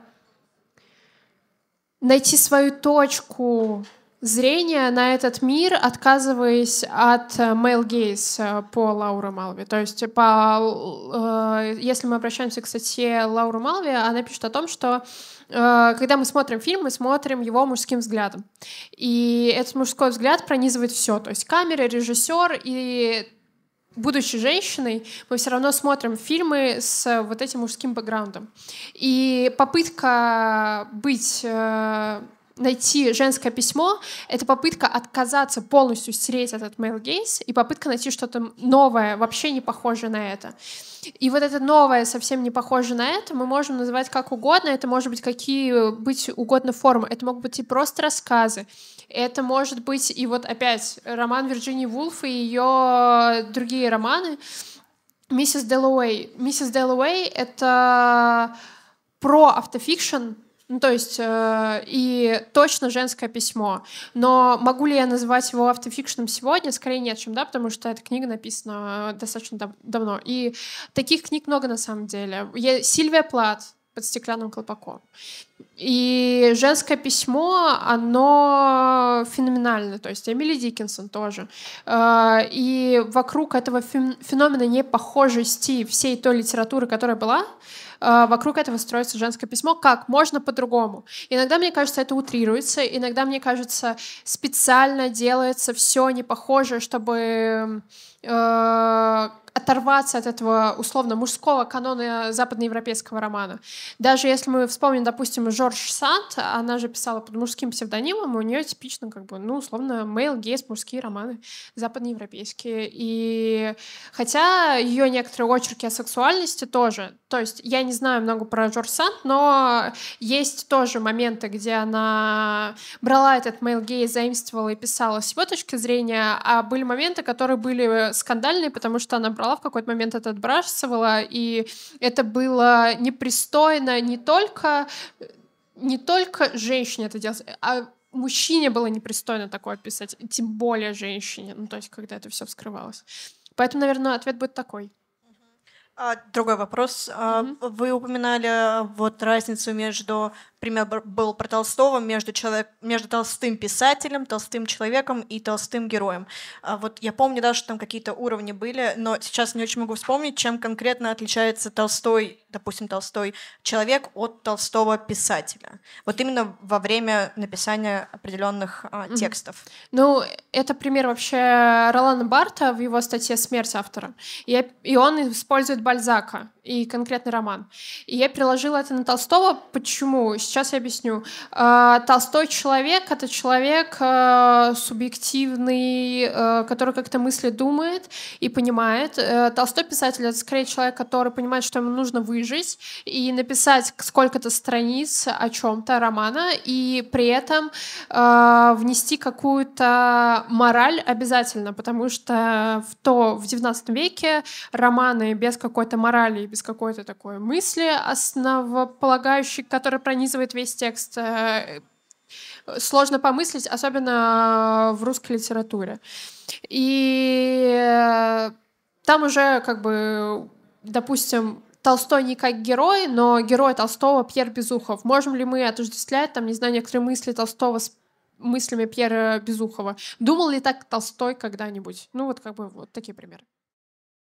найти свою точку зрения на этот мир, отказываясь от э, male gaze э, по Лауру Малви. То есть, по, э, если мы обращаемся к статье Лауру Малви, она пишет о том, что э, когда мы смотрим фильм, мы смотрим его мужским взглядом. И этот мужской взгляд пронизывает все, то есть камера, режиссер и будучи женщиной, мы все равно смотрим фильмы с э, вот этим мужским бэкграундом. И попытка быть э, найти женское письмо — это попытка отказаться полностью стереть этот male gaze и попытка найти что-то новое, вообще не похожее на это. И вот это новое, совсем не похожее на это, мы можем называть как угодно, это может быть какие э, быть угодно формы, это могут быть и просто рассказы, это может быть и вот опять роман Вирджинии Вулф и ее другие романы. Миссис Дэллоуэй. Миссис Дэллоуэй — это про автофикшн, ну, то есть э, и точно женское письмо. Но могу ли я называть его автофикшном сегодня? Скорее нет, чем да, потому что эта книга написана достаточно дав- давно. И таких книг много на самом деле. Я, Сильвия Плат под стеклянным колпаком. И женское письмо, оно феноменально. То есть Эмили Диккенсон тоже. А, и вокруг этого феномена непохожести всей той литературы, которая была, а, вокруг этого строится женское письмо, как можно по-другому. Иногда, мне кажется, это утрируется, иногда, мне кажется, специально делается все не похоже, чтобы а, оторваться от этого условно мужского канона западноевропейского романа. Даже если мы вспомним, допустим, Жорж Санд, она же писала под мужским псевдонимом, у нее типично, как бы, ну, условно, мейл, гейс, мужские романы западноевропейские. И хотя ее некоторые очерки о сексуальности тоже, то есть я не знаю много про Жорж Санд, но есть тоже моменты, где она брала этот мейл, гейс, заимствовала и писала с его точки зрения, а были моменты, которые были скандальные, потому что она брала в какой-то момент это отбрасывала, и это было непристойно не только не только женщине это делать, а мужчине было непристойно такое писать, тем более женщине, ну, то есть, когда это все вскрывалось. Поэтому, наверное, ответ будет такой. А, другой вопрос. Mm-hmm. Вы упоминали а, вот разницу между пример был про Толстого между, человек, между толстым писателем, толстым человеком и толстым героем. А вот я помню да, что там какие-то уровни были, но сейчас не очень могу вспомнить, чем конкретно отличается толстой, допустим, толстой человек от толстого писателя. Вот именно во время написания определенных а, текстов. Ну, это пример вообще Ролана Барта в его статье «Смерть автора». И, и он использует Бальзака и конкретный роман. И я приложила это на Толстого. Почему? Сейчас я объясню. А, Толстой человек — это человек э, субъективный, э, который как-то мысли думает и понимает. Э, Толстой писатель — это скорее человек, который понимает, что ему нужно выжить и написать сколько-то страниц о чем то романа, и при этом внести какую-то мораль обязательно, потому что в то в 19 веке романы без какой-то морали, без какой-то такой мысли основополагающей, которая пронизывает описывает весь текст. Э, сложно помыслить, особенно в русской литературе. И э, там уже как бы, допустим, Толстой не как герой, но герой Толстого Пьер Безухов. Можем ли мы отождествлять, там, не знаю, некоторые мысли Толстого с мыслями Пьера Безухова? Думал ли так Толстой когда-нибудь? Ну вот как бы вот такие примеры.